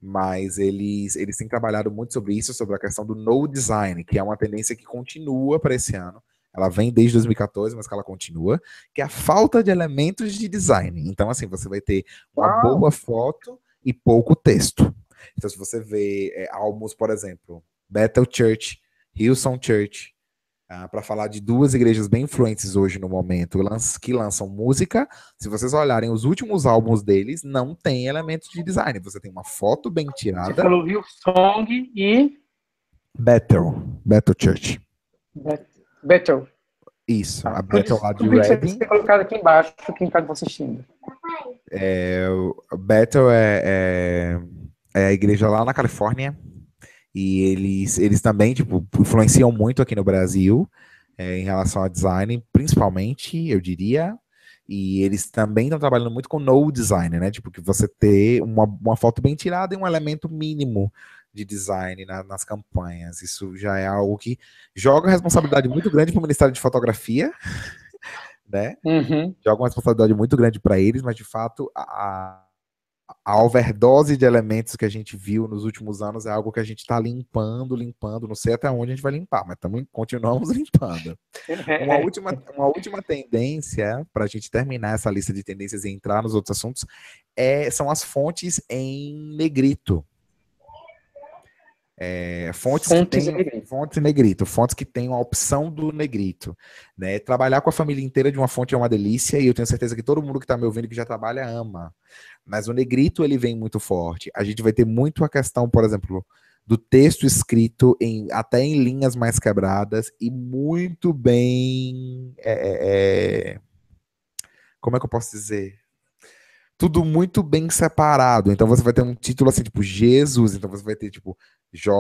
mas eles, eles têm trabalhado muito sobre isso, sobre a questão do no design, que é uma tendência que continua para esse ano. Ela vem desde 2014, mas que ela continua, que é a falta de elementos de design. Então, assim, você vai ter uma Uau. boa foto, e pouco texto. Então, se você vê é, álbuns, por exemplo, Battle Church, Hillsong Church, ah, para falar de duas igrejas bem influentes hoje no momento, que lançam música. Se vocês olharem os últimos álbuns deles, não tem elementos de design. Você tem uma foto bem tirada. Você falou
Hillsong e.
Battle. Battle Church. Battle. Isso, a ah, Battle lá de Reading.
Você colocado aqui embaixo, quem está assistindo.
É, Battle é, é, é, a igreja lá na Califórnia. E eles, eles também, tipo, influenciam muito aqui no Brasil é, em relação a design, principalmente, eu diria. E eles também estão trabalhando muito com no design, né? Tipo, que você ter uma, uma foto bem tirada e um elemento mínimo de design na, nas campanhas. Isso já é algo que joga responsabilidade muito grande para o Ministério de Fotografia né? Uhum. Joga uma responsabilidade muito grande para eles, mas de fato a, a overdose de elementos que a gente viu nos últimos anos é algo que a gente está limpando, limpando. Não sei até onde a gente vai limpar, mas tamo, continuamos limpando. Uma é. última, uma última tendência, para a gente terminar essa lista de tendências e entrar nos outros assuntos, é, são as fontes em negrito. É, fontes, fontes, que tem, fontes negrito, fontes que têm a opção do negrito. Né? Trabalhar com a família inteira de uma fonte é uma delícia e eu tenho certeza que todo mundo que está me ouvindo que já trabalha ama. Mas o negrito ele vem muito forte. A gente vai ter muito a questão, por exemplo, do texto escrito em, até em linhas mais quebradas e muito bem. É, é, é como é que eu posso dizer? tudo muito bem separado. Então você vai ter um título assim, tipo, Jesus. Então você vai ter, tipo, J,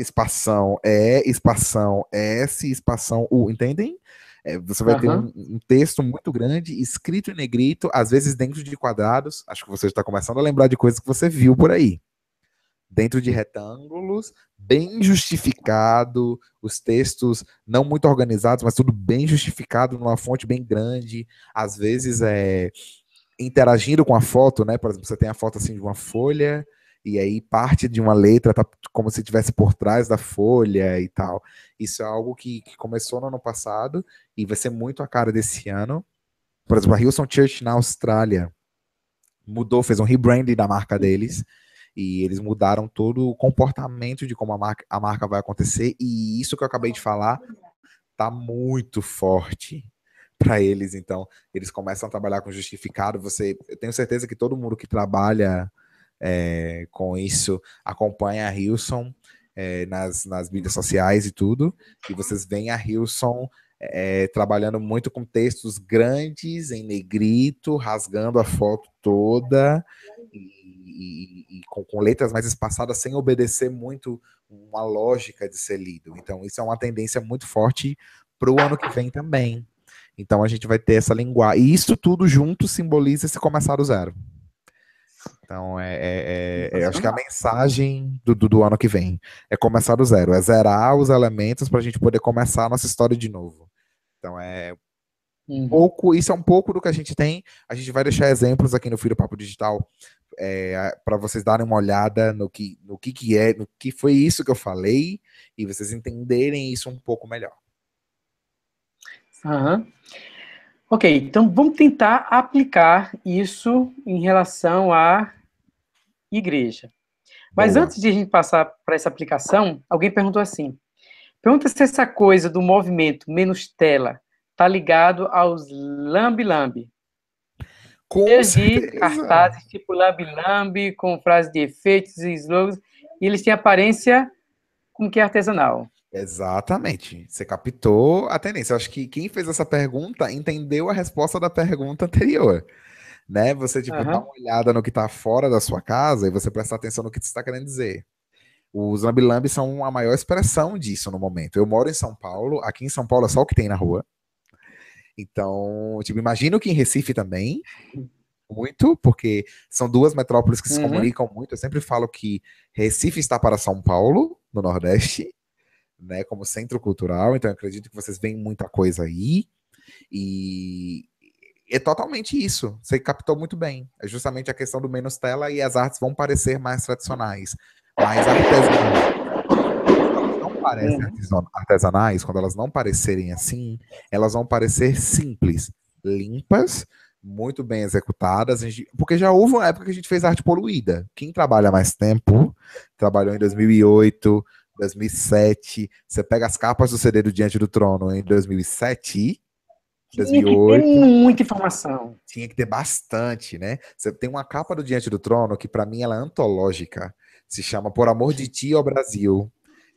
espação E, espação S, espação U, entendem? É, você vai uhum. ter um, um, texto muito grande, escrito em negrito, às vezes dentro de quadrados. Acho que você está começando a lembrar de coisas que você viu por aí. Dentro de retângulos, bem justificado, os textos não muito organizados, mas tudo bem justificado, numa fonte bem grande. Às vezes é interagindo com a foto, né? Por exemplo, você tem a foto assim de uma folha e aí parte de uma letra tá como se tivesse por trás da folha e tal. Isso é algo que, que começou no ano passado e vai ser muito a cara desse ano. Por exemplo, a Hilson Church na Austrália mudou, fez um rebranding da marca deles e eles mudaram todo o comportamento de como a marca, a marca vai acontecer e isso que eu acabei de falar tá muito forte para eles, então eles começam a trabalhar com justificado. Você, eu tenho certeza que todo mundo que trabalha é, com isso, acompanha a Hilson é, nas, nas mídias sociais e tudo. E vocês veem a Hilson é, trabalhando muito com textos grandes, em negrito, rasgando a foto toda e, e, e com, com, letras mais espaçadas, sem obedecer muito uma lógica de ser lido. Então, isso é uma tendência muito forte para o ano que vem também. Então, a gente vai ter essa linguagem. E isso tudo junto simboliza esse começar do zero. Então, é, é, é, é acho que a mensagem do, do, do, ano que vem é começar do zero, é zerar os elementos para a gente poder começar a nossa história de novo. Então, é uhum. pouco, isso é um pouco do que a gente tem. A gente vai deixar exemplos aqui no Filho Papo Digital é, para vocês darem uma olhada no que, no que, que é, no que foi isso que eu falei
e vocês entenderem isso um pouco melhor. Uhum. Ok, então vamos tentar aplicar isso em relação a igreja. Mas Boa. antes de a gente passar para essa aplicação, alguém perguntou assim: pergunta se essa coisa do movimento menos tela tá ligado aos lambi-lambi. Com Eu vi cartazes tipo lambi-lambi com frases de efeitos e slogans, e eles têm aparência como que é artesanal.
Exatamente. Você captou a tendência. Eu acho que quem fez essa pergunta entendeu a resposta da pergunta anterior né? Você tipo, uhum. dá uma olhada no que está fora da sua casa e você presta atenção no que você está querendo dizer. Os lambilambes são a maior expressão disso no momento. Eu moro em São Paulo, aqui em São Paulo é só o que tem na rua. Então, tipo, imagino que em Recife também, muito, porque são duas metrópoles que se uhum. comunicam muito. Eu sempre falo que Recife está para São Paulo, no Nordeste, né, como centro cultural, então eu acredito que vocês veem muita coisa aí. E, é totalmente isso. Você captou muito bem. É justamente a questão do menos tela e as artes vão parecer mais tradicionais, mais artesanais. Não parecem uhum. artesanais, quando elas não parecerem assim, elas vão parecer simples, limpas, muito bem executadas. porque já houve uma época que a gente fez arte poluída. Quem trabalha mais tempo, trabalhou em 2008, 2007. Você pega as capas do CD do Diante do Trono em 2007 2008. Tinha
que ter muita informação.
Tinha que ter bastante, né? Você tem uma capa do Diante do Trono que, para mim, ela é antológica. Se chama Por Amor de Ti ao Brasil.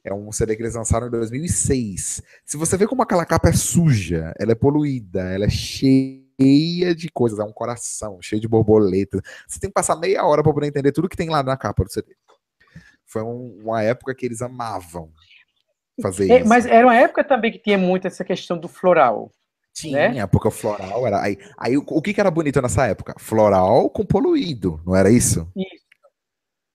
É um CD que eles lançaram em 2006. Se você vê como aquela capa é suja, ela é poluída, ela é cheia de coisas, é um coração cheio de borboletas. Você tem que passar meia hora para poder entender tudo que tem lá na capa do CD. Foi um, uma época que eles amavam é, fazer é, isso. Mas era
uma época também que tinha muito essa questão do floral. Tinha, né?
porque o floral era. Aí, aí o que, que era bonito nessa época? Floral com poluído, não era isso? Isso.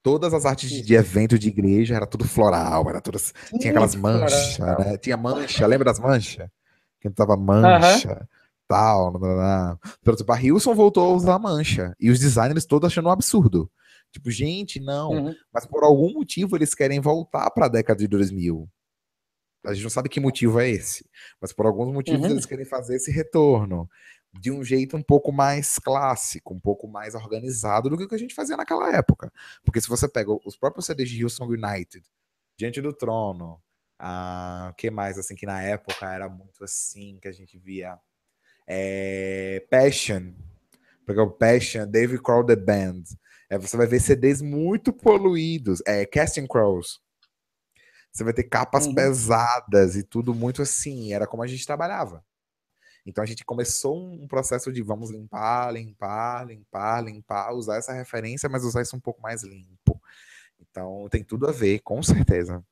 Todas as artes de, de evento de igreja era tudo floral, era tudo. Assim, tinha, aquelas manchas, né? Tinha mancha, lembra das manchas? Que tava mancha. Uh -huh. Tal, blá, tipo, a Hilson voltou a usar mancha. E os designers todos achando um absurdo. Tipo, gente, não. Uhum. Mas por algum motivo eles querem voltar para a década de 2000. A gente não sabe que motivo é esse, mas por alguns motivos uhum. eles querem fazer esse retorno de um jeito um pouco mais clássico, um pouco mais organizado do que a gente fazia naquela época. Porque se você pega os próprios CDs de Houston United, Diante do Trono, o ah, que mais, assim, que na época era muito assim, que a gente via é, Passion, porque o Passion, David Crowder Band, é, você vai ver CDs muito poluídos, é, Casting Crows, você vai ter capas uhum. pesadas e tudo muito assim. Era como a gente trabalhava. Então a gente começou um processo de vamos limpar, limpar, limpar, limpar, usar essa referência, mas usar isso um pouco mais limpo. Então tem tudo a ver, com certeza.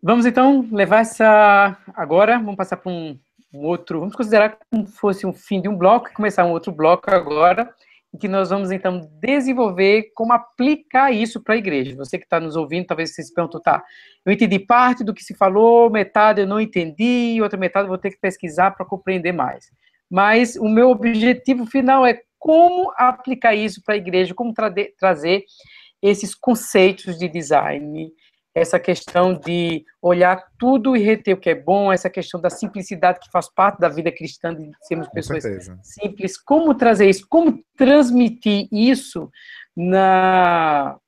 Vamos então levar essa agora, vamos passar para um, um outro, vamos considerar como fosse um fim de um bloco e começar um outro bloco agora que nós vamos então desenvolver como aplicar isso para a igreja. Você que está nos ouvindo, talvez vocês se perguntou, tá, eu entendi parte do que se falou, metade eu não entendi, outra metade eu vou ter que pesquisar para compreender mais. Mas o meu objetivo final é como aplicar isso para a igreja, como tra trazer esses conceitos de design, essa questão de olhar tudo e reter o que é bom, essa questão da simplicidade que faz parte da vida cristã, de sermos Com pessoas certeza. simples. Como trazer isso? Como transmitir isso na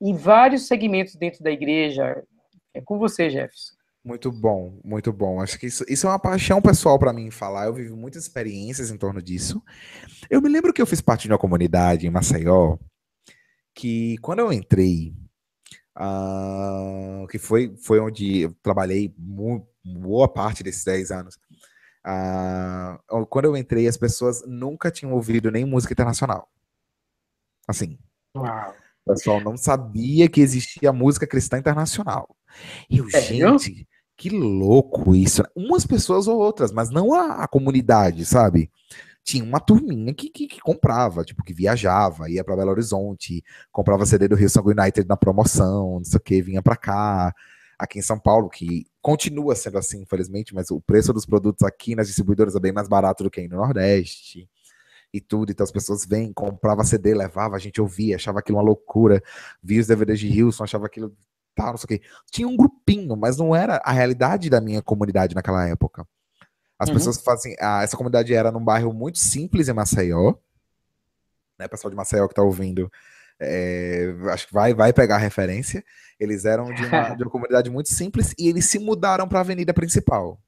em vários segmentos dentro da igreja? É com você, Jefferson.
Muito bom, muito bom. Acho que isso, isso é uma paixão pessoal para mim falar. Eu vivo muitas experiências em torno disso. Eu me lembro que eu fiz parte de uma comunidade em Maceió que, quando eu entrei, uh, que foi, foi onde eu trabalhei boa parte desses 10 anos. Uh, quando eu entrei, as pessoas nunca tinham ouvido nem música internacional. Assim. Uau. O pessoal não sabia que existia música cristã internacional. E eu, é, gente, que louco isso. Né? Umas pessoas ou outras, mas não a, a comunidade, sabe? tinha uma turminha que, que, que comprava, tipo, que viajava, ia para Belo Horizonte, comprava CD do Rio São United na promoção, não sei o que, vinha para cá aqui em São Paulo, que continua sendo assim, infelizmente, mas o preço dos produtos aqui nas distribuidoras é bem mais barato do que aí no Nordeste e tudo. Então as pessoas vêm, comprava CD, levava, a gente ouvia, achava aquilo uma loucura, via os DVDs de Wilson, achava aquilo tal, não sei o quê. Tinha um grupinho, mas não era a realidade da minha comunidade naquela época. As uhum. pessoas fazem. Ah, essa comunidade era num bairro muito simples em Maceió. Né, pessoal de Maceió que tá ouvindo, é, acho que vai, vai pegar a referência. Eles eram de uma, de uma comunidade muito simples e eles se mudaram para a avenida principal.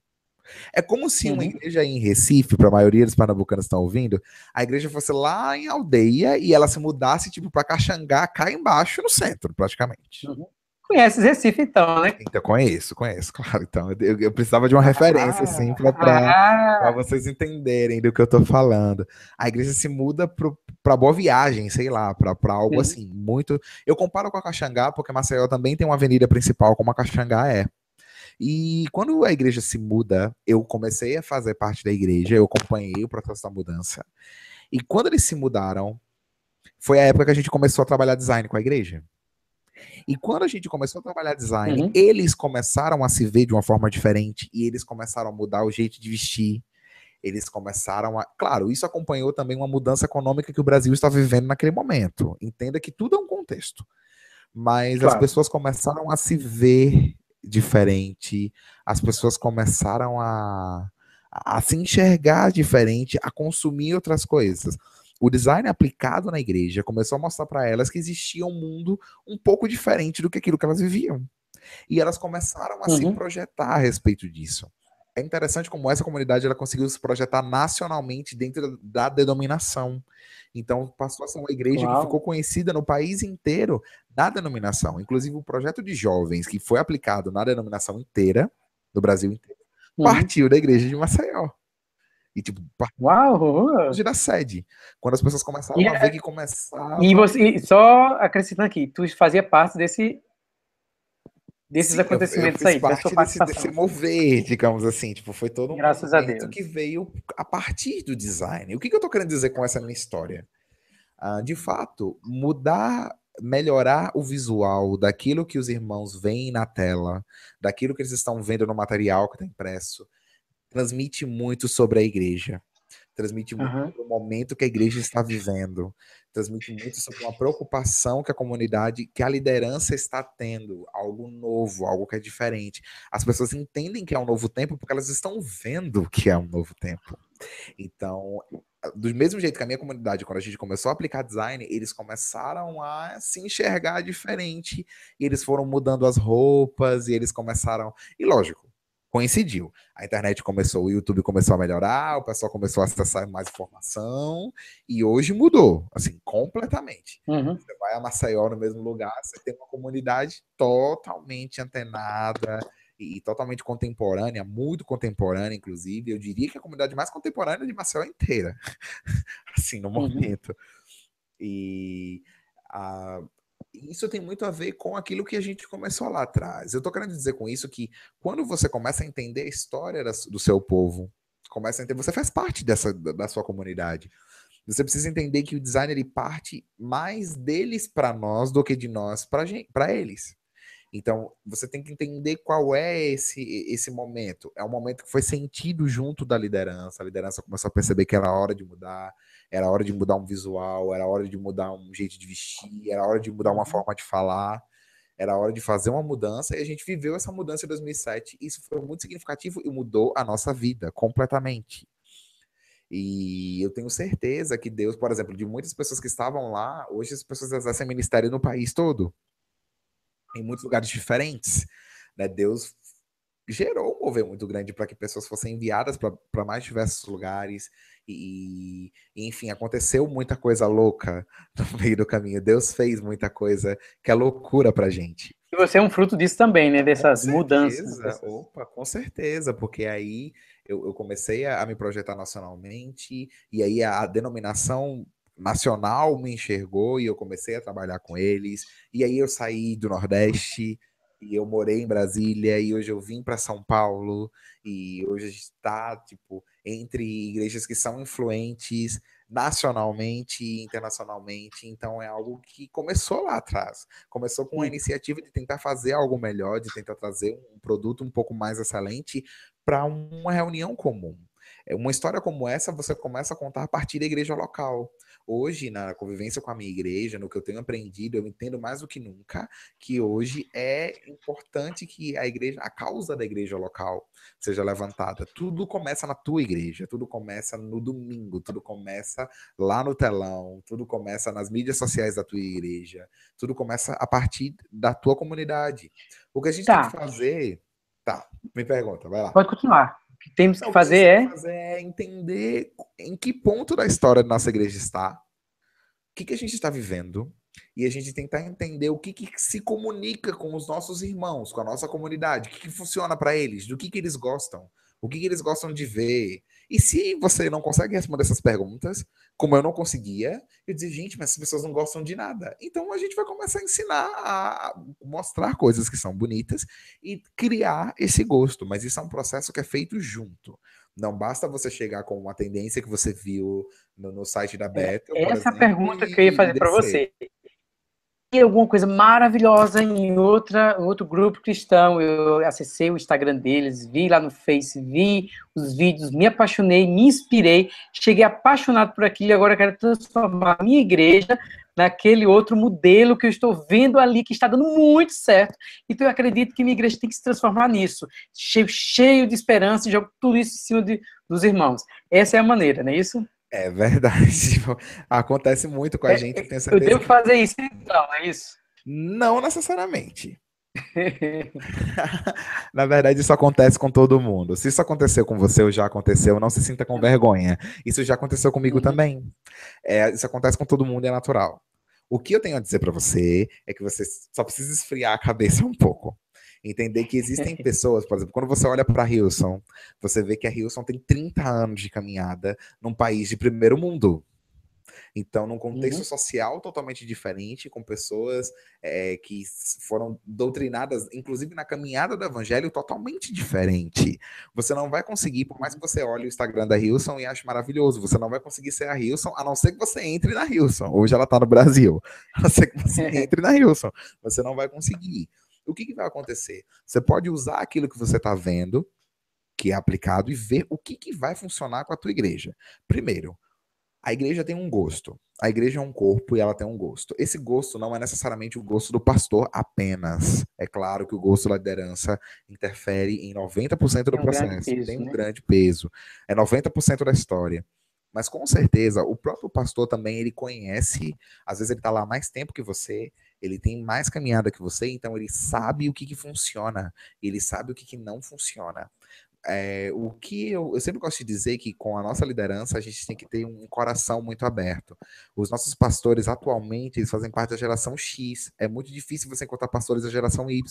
É como se uhum. uma igreja em Recife, para a maioria dos pernambucanos que estão tá ouvindo, a igreja fosse lá em aldeia e ela se mudasse tipo para Caxangá, cá embaixo no centro, praticamente. Uhum. Conhece Recife, então, né? Então, conheço, conheço, claro. Então, eu, eu precisava de uma referência, ah, assim, para ah, vocês entenderem do que eu estou falando. A igreja se muda para Boa Viagem, sei lá, para algo sim. Uhum. assim, muito... Eu comparo com a Caxangá, porque Maceió também tem uma avenida principal, como a Caxangá é. E quando a igreja se muda, eu comecei a fazer parte da igreja, eu acompanhei o processo da mudança. E quando eles se mudaram, foi a época que a gente começou a trabalhar design com a igreja. E quando a gente começou a trabalhar design, uhum. eles começaram a se ver de uma forma diferente e eles começaram a mudar o jeito de vestir. Eles começaram a. Claro, isso acompanhou também uma mudança econômica que o Brasil está vivendo naquele momento. Entenda que tudo é um contexto. Mas claro. as pessoas começaram a se ver diferente, as pessoas começaram a, a se enxergar diferente, a consumir outras coisas o design aplicado na igreja começou a mostrar para elas que existia um mundo um pouco diferente do que aquilo que elas viviam. E elas começaram a uhum. se projetar a respeito disso. É interessante como essa comunidade ela conseguiu se projetar nacionalmente dentro da denominação. Então passou a ser uma igreja Uau. que ficou conhecida no país inteiro da denominação. Inclusive o projeto de jovens que foi aplicado na denominação inteira, do Brasil inteiro, uhum. partiu da igreja de Maceió. E tipo, pá, uau, gira sede. Quando as pessoas começaram e, a ver é que
começava. E você, só acrescentando aqui, tu fazia parte desse desses Sim, acontecimentos eu, eu aí, parte desse, desse
mover, digamos assim, tipo, foi todo um Graças que veio a partir do design. O que, que eu estou querendo dizer com essa minha história? Ah, de fato, mudar, melhorar o visual daquilo que os irmãos veem na tela, daquilo que eles estão vendo no material que está impresso, transmite muito sobre a igreja. Transmite muito uhum. sobre o momento que a igreja está vivendo. Transmite muito sobre uma preocupação que a comunidade, que a liderança está tendo. Algo novo, algo que é diferente. As pessoas entendem que é um novo tempo porque elas estão vendo que é um novo tempo. Então, do mesmo jeito que a minha comunidade, quando a gente começou a aplicar design, eles começaram a se enxergar diferente, e eles foram mudando as roupas, e eles começaram. E lógico, coincidiu. A internet começou, o YouTube começou a melhorar, o pessoal começou a acessar mais informação e hoje mudou, assim, completamente. Uhum. Você vai a Maceió no mesmo lugar, você tem uma comunidade totalmente antenada e, totalmente contemporânea, muito contemporânea, inclusive. Eu diria que é a comunidade mais contemporânea de Maceió inteira, assim, no uhum. momento. Uhum. E a, isso tem muito a ver com aquilo que a gente começou lá atrás. Eu estou querendo dizer com isso que quando você começa a entender a história do seu povo, começa a entender, você faz parte dessa, da sua comunidade. Você precisa entender que o design ele parte mais deles para nós do que de nós para eles. Então, você tem que entender qual é esse, esse momento. É um momento que foi sentido junto da liderança. A liderança começou a perceber que era hora de mudar, era hora de mudar um visual, era hora de mudar um jeito de vestir, era hora de mudar uma uhum. forma de falar era hora de fazer uma mudança e a gente viveu essa mudança em 2007. Isso foi muito significativo e mudou a nossa vida completamente. E eu tenho certeza que Deus, por exemplo, de muitas pessoas que estavam lá, hoje as pessoas exercem ministério no país todo em muitos lugares diferentes. Né? Deus gerou um mover muito grande para que pessoas fossem enviadas para mais diversos lugares. E, e, enfim, aconteceu muita coisa louca no meio do caminho. Deus fez muita coisa que é loucura para gente.
E você é um fruto disso também, né? Dessas com mudanças. Opa, com certeza, porque aí eu, eu
comecei a, a, me projetar nacionalmente, e aí a, a denominação nacional me enxergou e eu comecei a trabalhar com eles. E aí eu saí do Nordeste e eu morei em Brasília e hoje eu vim para São Paulo e hoje a gente está tipo entre igrejas que são influentes nacionalmente e internacionalmente. Então é algo que começou lá atrás. Começou com a iniciativa de tentar fazer algo melhor, de tentar trazer um produto um pouco mais excelente para uma reunião comum. É, uma história como essa você começa a contar a partir da igreja local. Hoje, na convivência com a minha igreja, no que eu tenho aprendido, eu entendo mais do que nunca que hoje é importante que a igreja, a causa da igreja local seja levantada. Tudo começa na tua igreja, tudo começa no domingo, tudo começa lá no telão, tudo começa nas mídias sociais da tua igreja, tudo começa a partir da tua comunidade. O que a gente tá. tem que fazer. Tá, me pergunta, vai lá. Pode continuar que temos que fazer é... é... entender em que ponto da história da nossa igreja está, o que, que a gente está vivendo, e a gente tentar entender o que, que se comunica com os nossos irmãos, com a nossa comunidade, o que, que funciona para eles, do que, que eles gostam, o que, que eles gostam de ver, e se você não consegue responder essas perguntas, como eu não conseguia, eu dizia, gente, mas as pessoas não gostam de nada. Então a gente vai começar a ensinar a mostrar coisas que são bonitas e criar esse gosto. Mas isso é um processo que é feito junto. Não basta você chegar com uma tendência que você viu no, no site da é, Beta. É essa exemplo, pergunta que eu ia fazer para você
alguma coisa maravilhosa em outra, outro grupo cristão. Eu acessei o Instagram deles, vi lá no Face, vi os vídeos, me apaixonei, me inspirei, cheguei apaixonado por aquilo e agora quero transformar a minha igreja naquele outro modelo que eu estou vendo ali, que está dando muito certo. Então eu acredito que minha igreja tem que se transformar nisso. Cheio, cheio de esperança e jogo tudo isso em cima de, dos irmãos. Essa é a maneira, não é isso?
É verdade. Tipo,
acontece muito
com a é, gente, eu é, tenho Eu devo fazer
isso então, é isso? Não necessariamente.
Na verdade, isso acontece com todo mundo. Se isso aconteceu com você ou já aconteceu, não se sinta com vergonha. Isso já aconteceu comigo uhum. também. É, isso acontece com todo mundo, é natural. O que eu tenho a dizer para você é que você só precisa esfriar a cabeça um pouco. Entender que existem pessoas, por exemplo, quando você olha para a Hilson, você vê que a Hilson tem 30 anos de caminhada num país de primeiro mundo. Então, num contexto uhum. social totalmente diferente, com pessoas é, que foram doutrinadas, inclusive na caminhada do evangelho, totalmente diferente. Você não vai conseguir, por mais uhum. que você olhe o Instagram da Hilson e ache maravilhoso, você não vai conseguir ser a Hilson, a não ser que você entre na Hilson. Hoje ela está no Brasil. A não ser que você entre na Hilson. Você não vai conseguir o que, que vai acontecer? Você pode usar aquilo que você está vendo, que é aplicado, e ver o que, que vai funcionar com a tua igreja. Primeiro, a igreja tem um gosto. A igreja é um corpo e ela tem um gosto. Esse gosto não é necessariamente o gosto do pastor apenas. É claro que o gosto da liderança interfere em 90% do é um processo. Peso, tem um né? grande peso. É 90% da história. Mas com certeza, o próprio pastor também, ele conhece, às vezes ele está lá mais tempo que você, ele tem mais caminhada que você, então ele sabe o que, que funciona, ele sabe o que, que não funciona. É, o que eu, eu, sempre gosto de dizer que com a nossa liderança a gente tem que ter um coração muito aberto. Os nossos pastores atualmente eles fazem parte da geração X. É muito difícil você encontrar pastores da geração Y.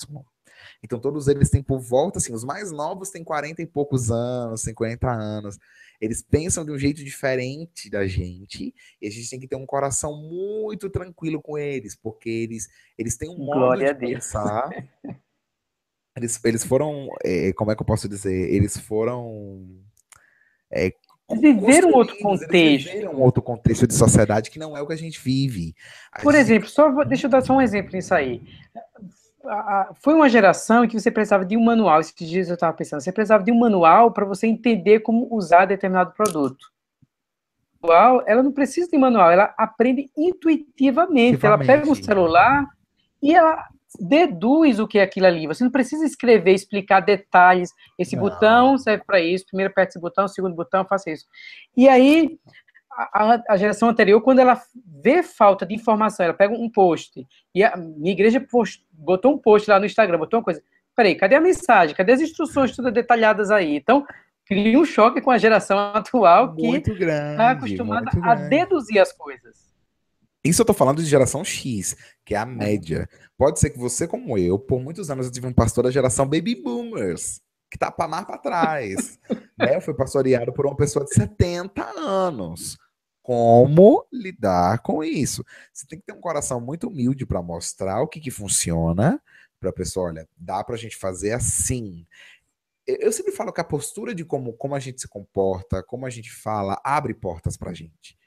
Então todos eles têm por volta assim, os mais novos têm 40 e poucos anos, 50 anos. Eles pensam de um jeito diferente da gente, e a gente tem que ter um coração muito tranquilo com eles, porque eles, eles têm um modo Glória de pensar. Eles, eles foram, é, como é que eu posso dizer? Eles foram. É,
viveram outro contexto. Eles viveram outro contexto de sociedade que não é o que a gente vive. A Por gente... exemplo, só vou, deixa eu dar só um exemplo nisso aí a, foi uma geração em que você precisava de um manual. Esses dias eu estava pensando, você precisava de um manual para você entender como usar determinado produto. Manual, ela não precisa de manual, ela aprende intuitivamente. Ela pega um celular e ela deduz o que é aquilo ali. Você não precisa escrever, explicar detalhes. Esse não. botão serve para isso, primeiro aperta esse botão, segundo botão, faça isso. E aí, a, a, geração anterior, quando ela vê falta de informação, ela pega um post, e a minha igreja post, botou um post lá no Instagram, botou uma coisa. Peraí, cadê a mensagem? Cadê as instruções todas detalhadas aí? Então, cria um choque com a geração atual que está acostumada a deduzir as coisas.
Isso eu estou falando de geração X, que é a é. média. Pode ser que você, como eu, por muitos anos eu tive um pastor da geração Baby Boomers que tá para mar para trás. né? Eu fui pastoreado por uma pessoa de 70 anos. Como lidar com isso? Você tem que ter um coração muito humilde para mostrar o que, que funciona para a pessoa. Olha, dá para a gente fazer assim. Eu sempre falo que a postura de como, como a gente se comporta, como a gente fala, abre portas para a gente.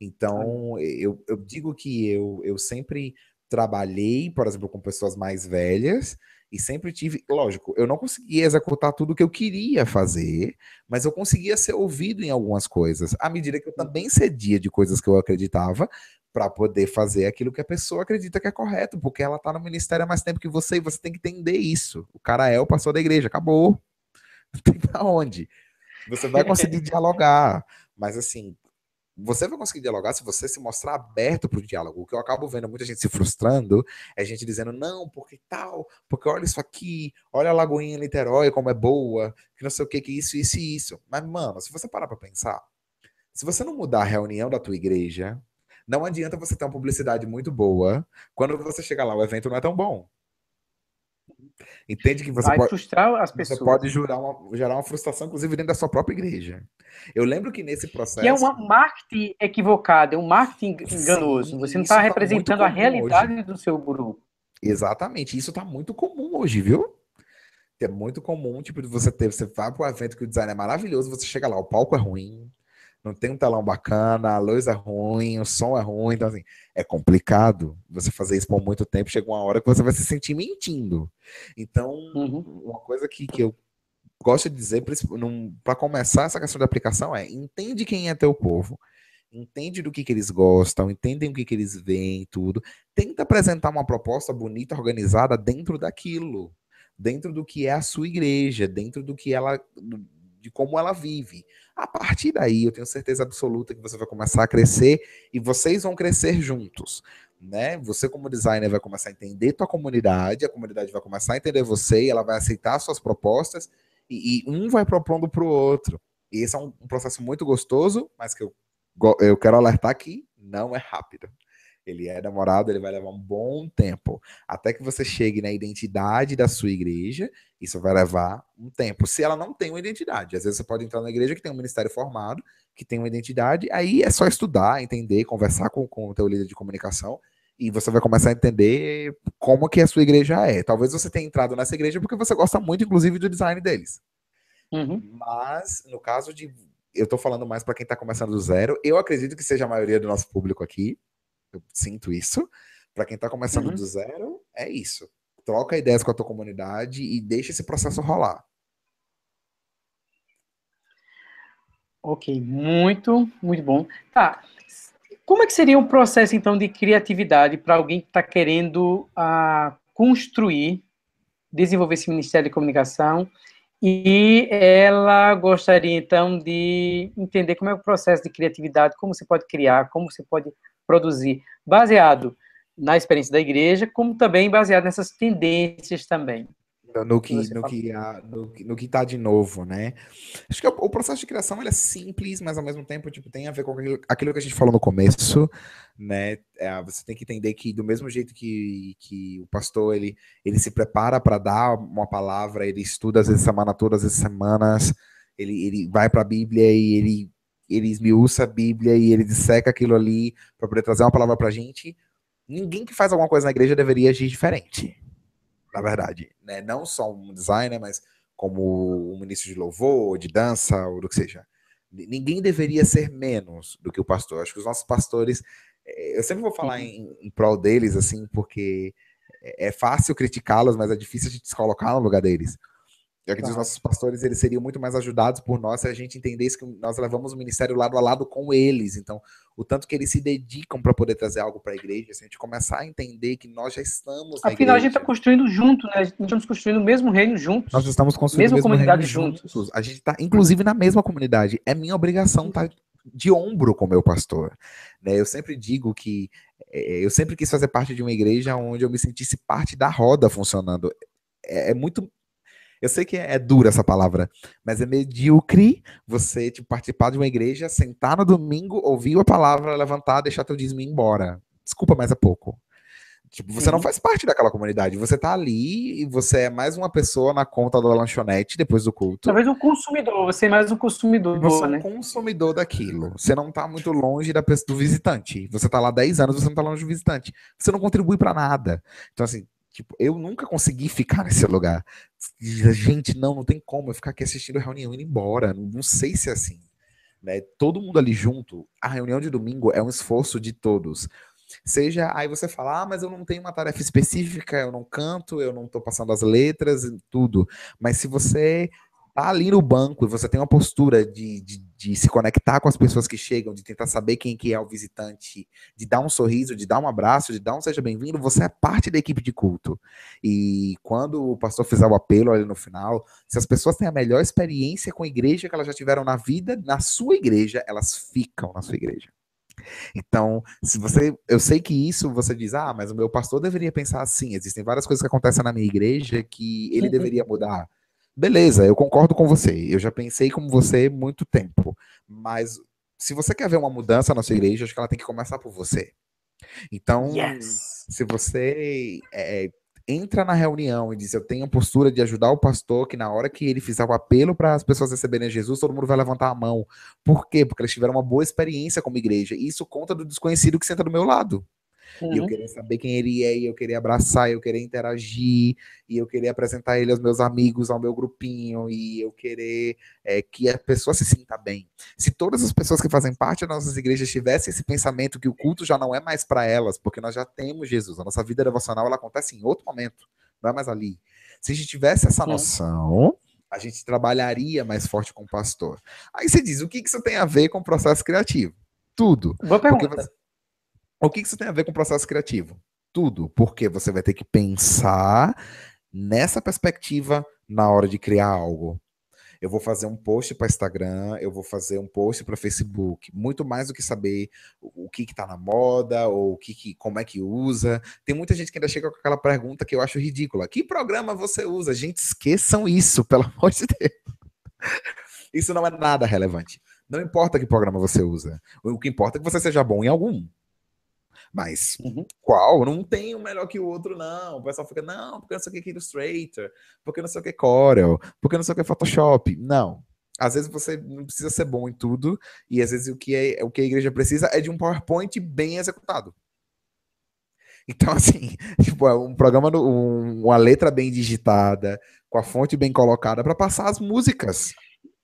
Então, eu, eu digo que eu, eu sempre trabalhei, por exemplo, com pessoas mais velhas e sempre tive, lógico, eu não conseguia executar tudo que eu queria fazer, mas eu conseguia ser ouvido em algumas coisas, à medida que eu também cedia de coisas que eu acreditava, para poder fazer aquilo que a pessoa acredita que é correto, porque ela tá no ministério há mais tempo que você e você tem que entender isso. O cara é o pastor da igreja, acabou. Não tem pra onde. Você vai conseguir dialogar, mas assim, você vai conseguir dialogar se você se mostrar aberto para o diálogo. O que eu acabo vendo muita gente se frustrando é gente dizendo, não, porque tal, porque olha isso aqui, olha a Lagoinha Niterói como é boa, que não sei o que, que isso, isso e isso. Mas, mano, se você parar para pensar, se você não mudar a reunião da tua igreja, não adianta você ter uma publicidade muito boa quando você chegar lá, o evento não é tão bom. Entende que você vai pode frustrar as pessoas. Você pode gerar uma, gerar uma frustração, inclusive dentro da sua própria igreja.
Eu lembro que nesse é processo. Que é um marketing equivocado, é um marketing enganoso. Sim, você não está tá representando a realidade hoje.
do seu grupo. Exatamente. Isso está muito comum hoje, viu? É muito comum, tipo, você ter, você vai para um evento que o design é maravilhoso, você chega lá, o palco é ruim, não tem um telão bacana, a luz é ruim, o som é ruim, então assim, é complicado você fazer isso por muito tempo, chega uma hora que você vai se sentir mentindo. Então, uhum. uma coisa que, que eu gosto de dizer, para começar essa questão da aplicação, é entende quem é teu povo, entende do que, que eles gostam, entendem o que, que eles veem tudo, tenta apresentar uma proposta bonita, organizada dentro daquilo, dentro do que é a sua igreja, dentro do que ela, de como ela vive. A partir daí, eu tenho certeza absoluta que você vai começar a crescer e vocês vão crescer juntos. Né? Você, como designer, vai começar a entender tua comunidade, a comunidade vai começar a entender você, e ela vai aceitar suas propostas, e, e um vai propondo para o outro. E esse é um, um processo muito gostoso, mas que eu, eu quero alertar que não é rápido ele é namorado, ele vai levar um bom tempo. Até que você chegue na identidade da sua igreja, isso vai levar um tempo. Se ela não tem uma identidade, às vezes você pode entrar na igreja que tem um ministério formado, que tem uma identidade, aí é só estudar, entender, conversar com, com o teu líder de comunicação e você vai começar a entender como que a sua igreja é. Talvez você tenha entrado nessa igreja porque você gosta muito, inclusive, do design deles. Uhum. Mas, no caso de eu estou falando mais para quem está começando do zero. Eu acredito que seja a maioria do nosso público aqui, eu sinto isso. Para quem está começando uhum. do zero, é isso. Troca ideias com a tua comunidade e deixa esse processo rolar.
Ok, muito, muito bom. Tá. Como é que seria um processo, então, de criatividade para alguém que está querendo uh, construir, desenvolver esse Ministério de Comunicação e ela gostaria, então, de entender como é o processo de criatividade, como você pode criar, como você pode produzir baseado na experiência da igreja, como também baseado nessas tendências também.
No que, assim. no que, no que, no que de novo, né? Acho que o, processo de criação é simples, mas ao mesmo tempo tipo, tem a ver com aquilo, aquilo que a gente falou no começo, né? É, você tem que entender que do mesmo jeito que, que o pastor ele, ele se prepara para dar uma palavra, ele estuda às vezes semana todas as semanas, ele, ele vai para a Bíblia e ele ele esmiuça a Bíblia e ele disseca aquilo ali para poder trazer uma palavra para a gente. Ninguém que faz alguma coisa na igreja deveria agir diferente, na verdade. Né? Não só um designer, né? mas como um ministro de louvor, de dança, ou do que seja. Ninguém deveria ser menos do que o pastor. Acho que os nossos pastores, eh, eu sempre vou falar em, em prol deles, assim, porque é, é fácil criticá-los, mas é difícil a gente se colocar no lugar deles. Já é que os nossos pastores eles seriam muito mais ajudados por nós se a gente entendesse que nós levamos o ministério lado a lado com eles. Então, o tanto que eles se dedicam para poder trazer algo para a igreja, se a gente começar a entender que nós já estamos. Afinal, a gente
está construindo junto, né? Nós estamos construindo o mesmo reino juntos. Nós estamos construindo a mesma comunidade juntos.
juntos. A gente está, inclusive, na mesma comunidade. É minha obrigação estar tá de ombro com o meu pastor. Né? Eu sempre digo que é, eu sempre quis fazer parte de uma igreja onde eu me sentisse parte da roda funcionando. é, é muito eu sei que é, é dura essa palavra, mas é medíocre você tipo, participar de uma igreja, sentar no domingo, ouvir a palavra, levantar, deixar teu dízimo ir embora. Desculpa, mas é pouco. Tipo, você Sim. não faz parte daquela comunidade. Você tá ali e você é mais uma pessoa na conta da lanchonete depois do culto.
Talvez um consumidor, você é mais um consumidor, você é um
né? consumidor daquilo. Você não tá muito longe da pessoa, do visitante. Você tá lá 10 anos, você não tá longe do visitante. Você não contribui para nada. Então, assim, Tipo, eu nunca consegui ficar nesse lugar. Gente, não, não tem como eu ficar aqui assistindo a reunião e ir embora. Não, não sei se é assim. Né? Todo mundo ali junto, a reunião de domingo é um esforço de todos. Seja aí você falar, ah, mas eu não tenho uma tarefa específica, eu não canto, eu não estou passando as letras e tudo. Mas se você tá ali no banco e você tem uma postura de, de, de, se conectar com as pessoas que chegam, de tentar saber quem que é o visitante, de dar um sorriso, de dar um abraço, de dar um seja bem-vindo, você é parte da equipe de culto. E quando o pastor fizer o apelo ali no final, se as pessoas têm a melhor experiência com a igreja que elas já tiveram na vida, na sua igreja, elas ficam na sua igreja. Então, se você, eu sei que isso você diz, ah, mas o meu pastor deveria pensar assim. Existem várias coisas que acontecem na minha igreja que ele uhum. deveria mudar. Beleza, eu concordo com você. Eu já pensei como você muito tempo. Mas se você quer ver uma mudança na sua igreja, acho que ela tem que começar por você. Então, yes. se você é, é, entra na reunião e diz: Eu tenho a postura de ajudar o pastor, que na hora que ele fizer o apelo para as pessoas receberem Jesus, todo mundo vai levantar a mão. Por quê? Porque eles tiveram uma boa experiência como igreja. E isso conta do desconhecido que senta do meu lado. Uhum. E eu queria saber quem ele é, e eu queria abraçar, e eu queria interagir, e eu queria apresentar ele aos meus amigos, ao meu grupinho, e eu querer é, que a pessoa se sinta bem. Se todas as pessoas que fazem parte das nossas igrejas tivessem esse pensamento que o culto já não é mais para elas, porque nós já temos Jesus, a nossa vida devocional ela acontece em outro momento, não é mais ali. Se a gente tivesse essa noção, a gente trabalharia mais forte com o pastor. Aí você diz, o que isso tem a ver com o processo criativo? Tudo. Boa pergunta. Porque você, o que, isso tem a ver com o processo criativo? Tudo, porque você vai ter que pensar nessa perspectiva na hora de criar algo. Eu vou fazer um post para Instagram, eu vou fazer um post para Facebook. Muito mais do que saber o que está na moda ou o que, que, como é que usa. Tem muita gente que ainda chega com aquela pergunta que eu acho ridícula: que programa você usa? Gente, esqueçam isso, pelo amor de Deus. Isso não é nada relevante. Não importa que programa você usa. O que importa é que você seja bom em algum. Mas uhum. qual? Não tem um melhor que o outro, não. O pessoal fica, não, porque não sei o que é Illustrator, porque não sei o que é Corel, porque não sei o que é Photoshop. Não. Às vezes você não precisa ser bom em tudo, e às vezes o que, é, o que a igreja precisa é de um PowerPoint bem executado. Então, assim, tipo, é um programa, um, uma letra bem digitada, com a fonte bem colocada, para passar as músicas.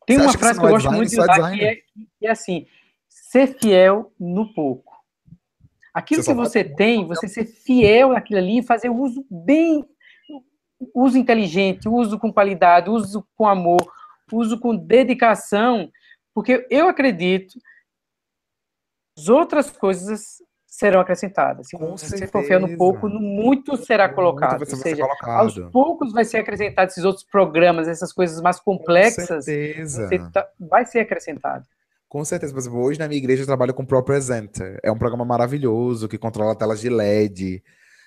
Tem você uma frase que, que eu é gosto design, muito é de usar, que é,
que é assim, ser fiel no pouco. Aquilo você que você vai... tem, você ser fiel àquilo ali e fazer uso bem, uso inteligente, uso com qualidade, uso com amor, uso com dedicação, porque eu acredito as outras coisas serão acrescentadas. Se com você certeza. for fiel no pouco, no muito será colocado. Muito Ou seja, colocado. aos poucos vai ser acrescentado esses outros programas, essas coisas mais complexas. Com certeza. Tá, vai ser acrescentado.
Com certeza. Por exemplo, hoje na minha igreja eu trabalho com o ProPresenter. É um programa maravilhoso que controla telas de LED.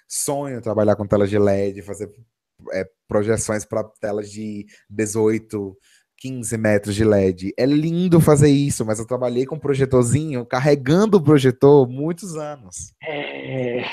Sonho trabalhar com telas de LED, fazer é, projeções para telas de 18, 15 metros de LED. É lindo fazer isso, mas eu trabalhei com um projetorzinho, carregando o projetor muitos
anos. É.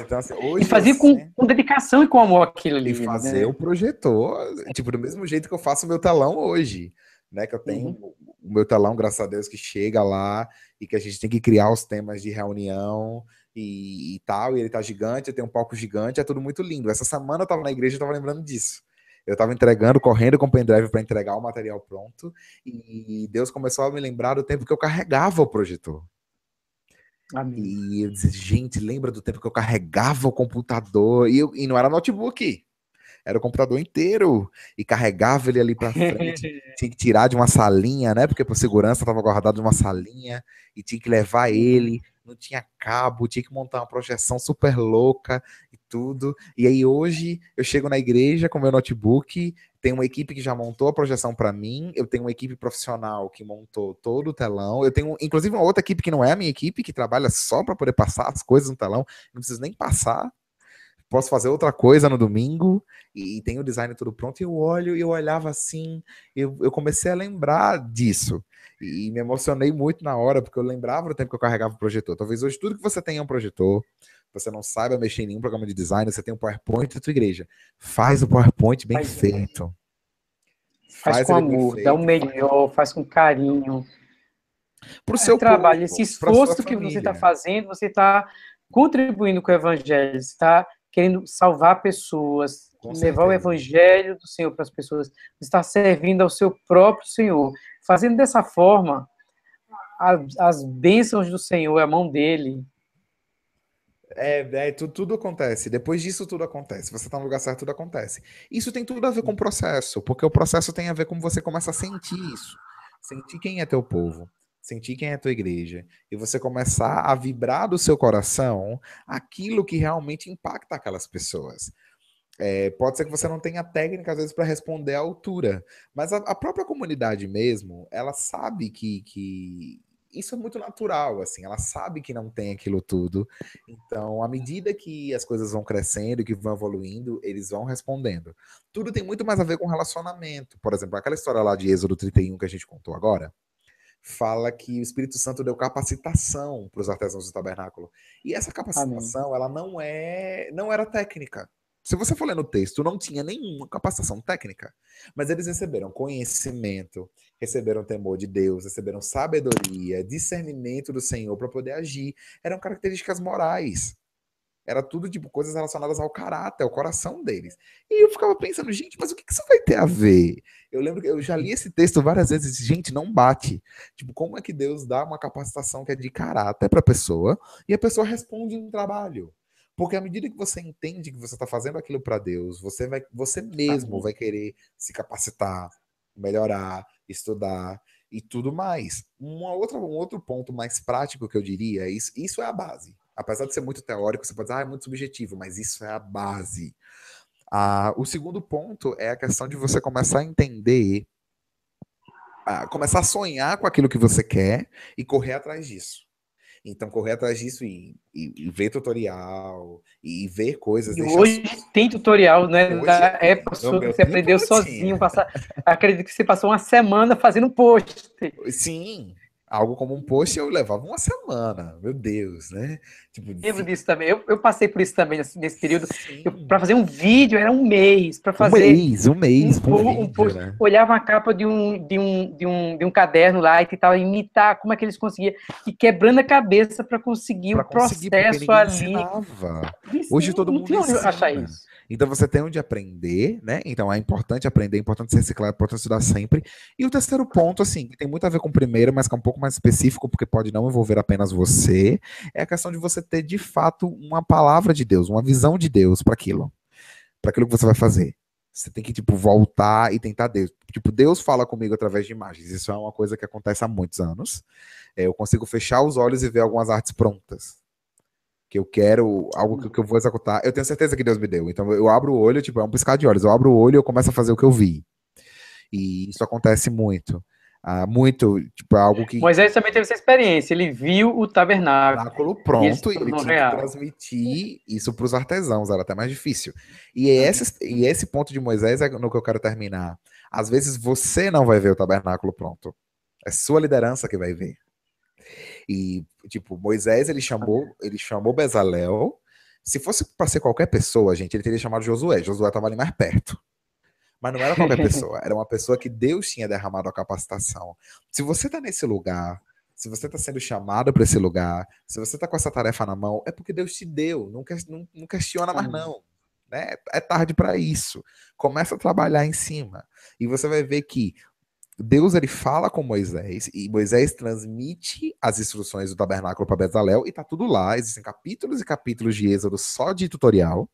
Então, assim, hoje, e fazer com, com, dedicação e com amor aquilo ali. E né? fazer né? o
projetor, tipo, do mesmo jeito que eu faço o meu telão hoje né? Que eu tenho uhum. o meu telão graças a Deus, que chega lá e que a gente tem que criar os temas de reunião e, e tal. E ele tá gigante, eu tenho um palco gigante, é tudo muito lindo. Essa semana eu tava na igreja e tava lembrando disso. Eu tava entregando, correndo com o pendrive para entregar o material pronto. E Deus começou a me lembrar do tempo que eu carregava o projetor. Amém. E eu disse, gente, lembra do tempo que eu carregava o computador? E, eu, e não era notebook era o computador inteiro e carregava ele ali para frente. tinha que tirar de uma salinha, né? Porque por segurança estava guardado numa salinha e tinha que levar ele. Não tinha cabo, tinha que montar uma projeção super louca e tudo. E aí hoje eu chego na igreja com meu notebook, tem uma equipe que já montou a projeção para mim, eu tenho uma equipe profissional que montou todo o telão, eu tenho inclusive uma outra equipe que não é a minha equipe, que trabalha só para poder passar as coisas no telão, não preciso nem passar, posso fazer outra coisa no domingo e, tenho tem o design tudo pronto. E eu olho e eu olhava assim, eu, eu comecei a lembrar disso. E, me emocionei muito na hora, porque eu lembrava do tempo que eu carregava o projetor. Talvez hoje tudo que você tenha é um projetor, você não saiba mexer em nenhum programa de design, você tem um PowerPoint da sua igreja. Faz o PowerPoint bem faz, feito.
Faz, faz com amor, dá o melhor, faz com carinho. Para o é seu trabalho, corpo, esse esforço que tá família. você está fazendo, você está contribuindo com o evangelho, está querendo salvar pessoas, Com levar certeza. o evangelho do Senhor para as pessoas, está servindo ao seu próprio Senhor. Fazendo dessa forma, as bênçãos do Senhor, é a mão dele.
É, é tudo, tudo, acontece. Depois disso, tudo acontece. Você está no lugar certo, tudo acontece. Isso tem tudo a ver com o processo, porque o processo tem a ver com você começa a sentir isso. Sentir quem é teu povo sentir quem é a tua igreja e você começar a vibrar do seu coração aquilo que realmente impacta aquelas pessoas. É, pode ser que você não tenha técnica, às vezes, para responder à altura, mas a, a, própria comunidade mesmo, ela sabe que, que isso é muito natural, assim, ela sabe que não tem aquilo tudo. Então, à medida que as coisas vão crescendo, que vão evoluindo, eles vão respondendo. Tudo tem muito mais a ver com relacionamento. Por exemplo, aquela história lá de Êxodo 31 que a gente contou agora fala que o Espírito Santo deu capacitação para os artesãos do tabernáculo. E essa capacitação, Amém. ela não é, não era técnica. Se você for ler no texto, não tinha nenhuma capacitação técnica, mas eles receberam conhecimento, receberam temor de Deus, receberam sabedoria, discernimento do Senhor para poder agir. Eram características morais. Era tudo tipo coisas relacionadas ao caráter, ao coração deles. E eu ficava pensando, gente, mas o que, isso vai ter a ver? Eu lembro que eu já li esse texto várias vezes, gente, não bate. Tipo, como é que Deus dá uma capacitação que é de caráter para a pessoa e a pessoa responde no trabalho? Porque à medida que você entende que você está fazendo aquilo para Deus, você vai, você mesmo vai querer se capacitar, melhorar, estudar e tudo mais. Uma outra, um outro ponto mais prático que eu diria, é isso, isso é a base apesar de ser muito teórico, você pode dizer, ah, é muito subjetivo, mas isso é a base. Ah, o segundo ponto é a questão de você começar a entender, ah, começar a sonhar com aquilo que você quer e correr atrás disso. Então, correr atrás disso e, e, e ver tutorial, e ver coisas. E hoje
tem tutorial, né? Hoje, da época sua que você aprendeu sozinho. Passar... Acredito que você passou uma semana fazendo post. Sim,
algo como um post eu levava uma semana, meu Deus, né? Tipo,
Lembro disso também. Eu, eu, passei por isso também nesse, assim, nesse período. Para fazer um vídeo era um mês. Para fazer um mês,
um mês. Um, um, vídeo, um post, né?
Olhava a capa de um, de um, de um, de um caderno lá e tentava imitar como é que eles conseguiam e quebrando a cabeça para conseguir pra o conseguir, processo ali. Ensinava.
Hoje todo mundo não achar isso. Então você tem onde aprender, né? Então é importante aprender, é importante se reciclar, é importante estudar sempre. E o terceiro ponto, assim, que tem muito a ver com o primeiro, mas que é um pouco mais específico, porque pode não envolver apenas você, é a questão de você ter de fato uma palavra de Deus, uma visão de Deus para aquilo, para aquilo que você vai fazer. Você tem que, tipo, voltar e tentar Deus. Tipo, Deus fala comigo através de imagens. Isso é uma coisa que acontece há muitos anos. É, eu consigo fechar os olhos e ver algumas artes prontas que eu quero, algo uhum. que, eu vou executar, eu tenho certeza que Deus me deu. Então eu abro o olho, tipo, é um piscar de olhos. Eu abro o olho e eu começo a fazer o que eu vi. E isso acontece muito. Ah, muito, tipo, é algo que.
Moisés também teve essa experiência, ele viu o tabernáculo. pronto, e ele tinha que
transmitir isso para os artesãos, era até mais difícil. E uhum. esse, e esse ponto de Moisés é no que eu quero terminar. Às vezes você não vai ver o tabernáculo pronto. É sua liderança que vai ver. E, tipo, Moisés, ele chamou, ele chamou Bezalel. Se fosse para ser qualquer pessoa, gente, ele teria chamado Josué. Josué estava ali mais perto. Mas não era qualquer pessoa, era uma pessoa que Deus tinha derramado a capacitação. Se você está nesse lugar, se você está sendo chamado para esse lugar, se você está com essa tarefa na mão, é porque Deus te deu. Não, não, não questiona mais, não. Né? É tarde para isso. Começa a trabalhar em cima. E você vai ver que Deus ele fala com Moisés e Moisés transmite as instruções do tabernáculo para Bezalel e tá tudo lá. Existem capítulos e capítulos de Êxodo só de tutorial,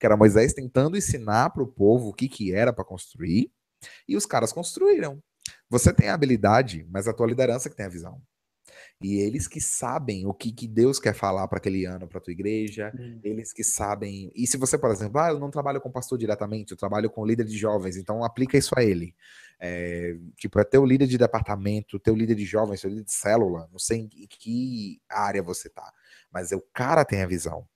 que era Moisés tentando ensinar para o povo o que, que era para construir e os caras construíram. Você tem a habilidade, mas a tua liderança que tem a visão. E eles que sabem o que, que Deus quer falar para aquele ano, para tua igreja, hum. eles que sabem. E se você, por exemplo, ah, eu não trabalho com pastor diretamente, eu trabalho com líder de jovens, então aplica isso a ele. É, tipo, é teu líder de departamento, teu líder de jovens, teu líder de célula, não sei em que área você tá, mas o cara tem a visão.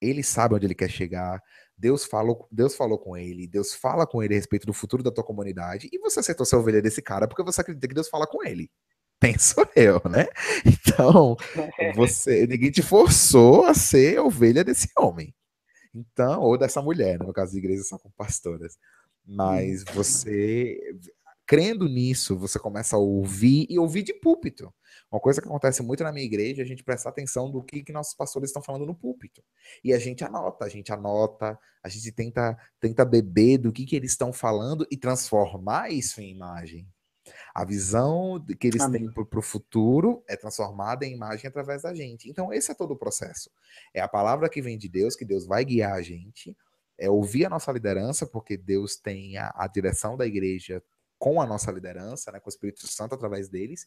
Ele sabe onde ele quer chegar, Deus falou, Deus falou com ele, Deus fala com ele a respeito do futuro da tua comunidade, e você aceitou ser ovelha desse cara porque você acredita que Deus fala com ele penso eu, né? Então, você, ninguém te forçou a ser ovelha desse homem. Então, ou dessa mulher, né? no caso de igrejas só com pastoras. Mas você, crendo nisso, você começa a ouvir e ouvir de púlpito. Uma coisa que acontece muito na minha igreja é a gente prestar atenção do que, que nossos pastores estão falando no púlpito. E a gente anota, a gente anota, a gente tenta, tenta beber do que, que eles estão falando e transformar isso em imagem. A visão que eles Amém. têm para o futuro é transformada em imagem através da gente. Então, esse é todo o processo. É a palavra que vem de Deus, que Deus vai guiar a gente, é ouvir a nossa liderança, porque Deus tem a, a direção da igreja com a nossa liderança, né, com o Espírito Santo através deles.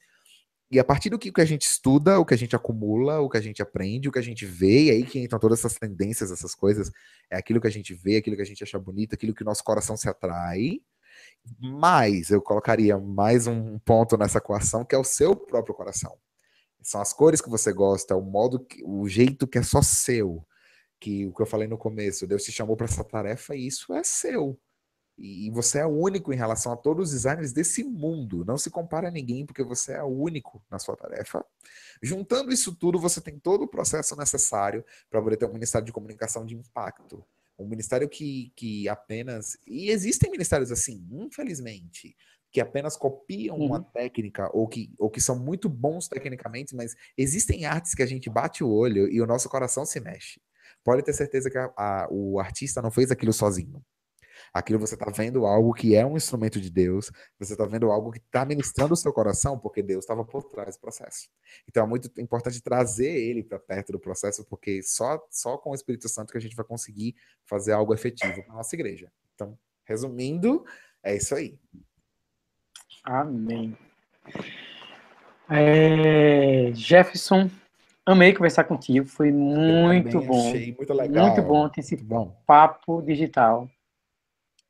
E a partir do que, que a gente estuda, o que a gente acumula, o que a gente aprende, o que a gente vê, e aí que entram todas essas tendências, essas coisas, é aquilo que a gente vê, aquilo que a gente acha bonito, aquilo que o nosso coração se atrai, mas eu colocaria mais um ponto nessa equação que é o seu próprio coração. São as cores que você gosta, o modo, que, o jeito que é só seu. Que o que eu falei no começo, Deus te chamou para essa tarefa e isso é seu. E você é único em relação a todos os designers desse mundo. Não se compara a ninguém, porque você é único na sua tarefa. Juntando isso tudo, você tem todo o processo necessário para poder ter um ministério de comunicação de impacto. Um ministério que, que apenas. E existem ministérios assim, infelizmente, que apenas copiam uhum. uma técnica ou que, ou que são muito bons tecnicamente, mas existem artes que a gente bate o olho e o nosso coração se mexe. Pode ter certeza que a, a, o artista não fez aquilo sozinho. Aquilo você está vendo algo que é um instrumento de Deus, você está vendo algo que está ministrando o seu coração, porque Deus estava por trás do processo. Então é muito importante trazer ele para perto do processo, porque só, só com o Espírito Santo que a gente vai conseguir fazer algo efetivo para nossa igreja. Então, resumindo, é isso aí.
Amém. É, Jefferson, amei conversar contigo, foi muito bom. Achei muito legal. Muito bom ter esse muito bom. papo digital.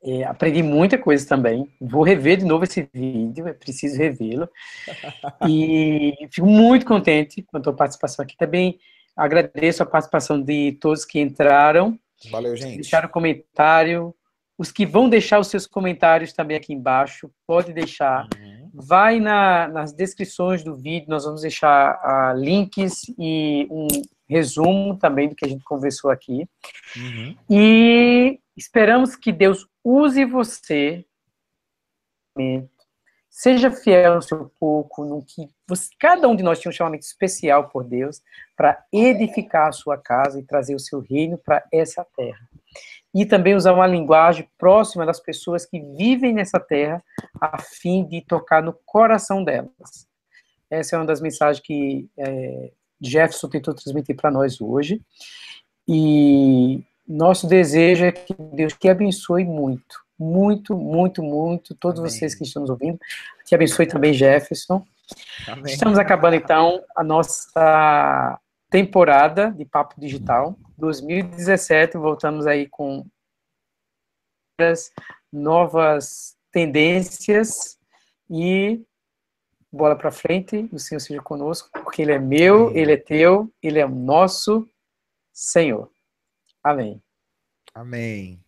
É, aprendi muita coisa também. Vou rever de novo esse vídeo, é preciso revê-lo. E fico muito contente com a tua participação aqui também. Agradeço a participação de todos que entraram. Valeu, gente. Deixaram comentário. Os que vão deixar os seus comentários também aqui embaixo, pode deixar. Uhum. Vai na, nas descrições do vídeo, nós vamos deixar uh, links e um, resumo também do que a gente conversou aqui. Uhum. E esperamos que Deus use você, seja fiel no seu pouco, no que você, cada um de nós tinha um chamamento especial por Deus para edificar a sua casa e trazer o seu reino para essa terra. E também usar uma linguagem próxima das pessoas que vivem nessa terra, a fim de tocar no coração delas. Essa é uma das mensagens que é, Jefferson tentou transmitir para nós hoje. E nosso desejo é que Deus te abençoe muito, muito, muito, muito, todos Amém. vocês que estão nos ouvindo. Te abençoe também, Jefferson. Amém. Estamos acabando, então, a nossa temporada de Papo Digital 2017. Voltamos aí com novas tendências e bola para frente, o Senhor seja conosco, porque Ele é meu, Amém. Ele é teu, Ele é nosso Senhor. Amém. Amém.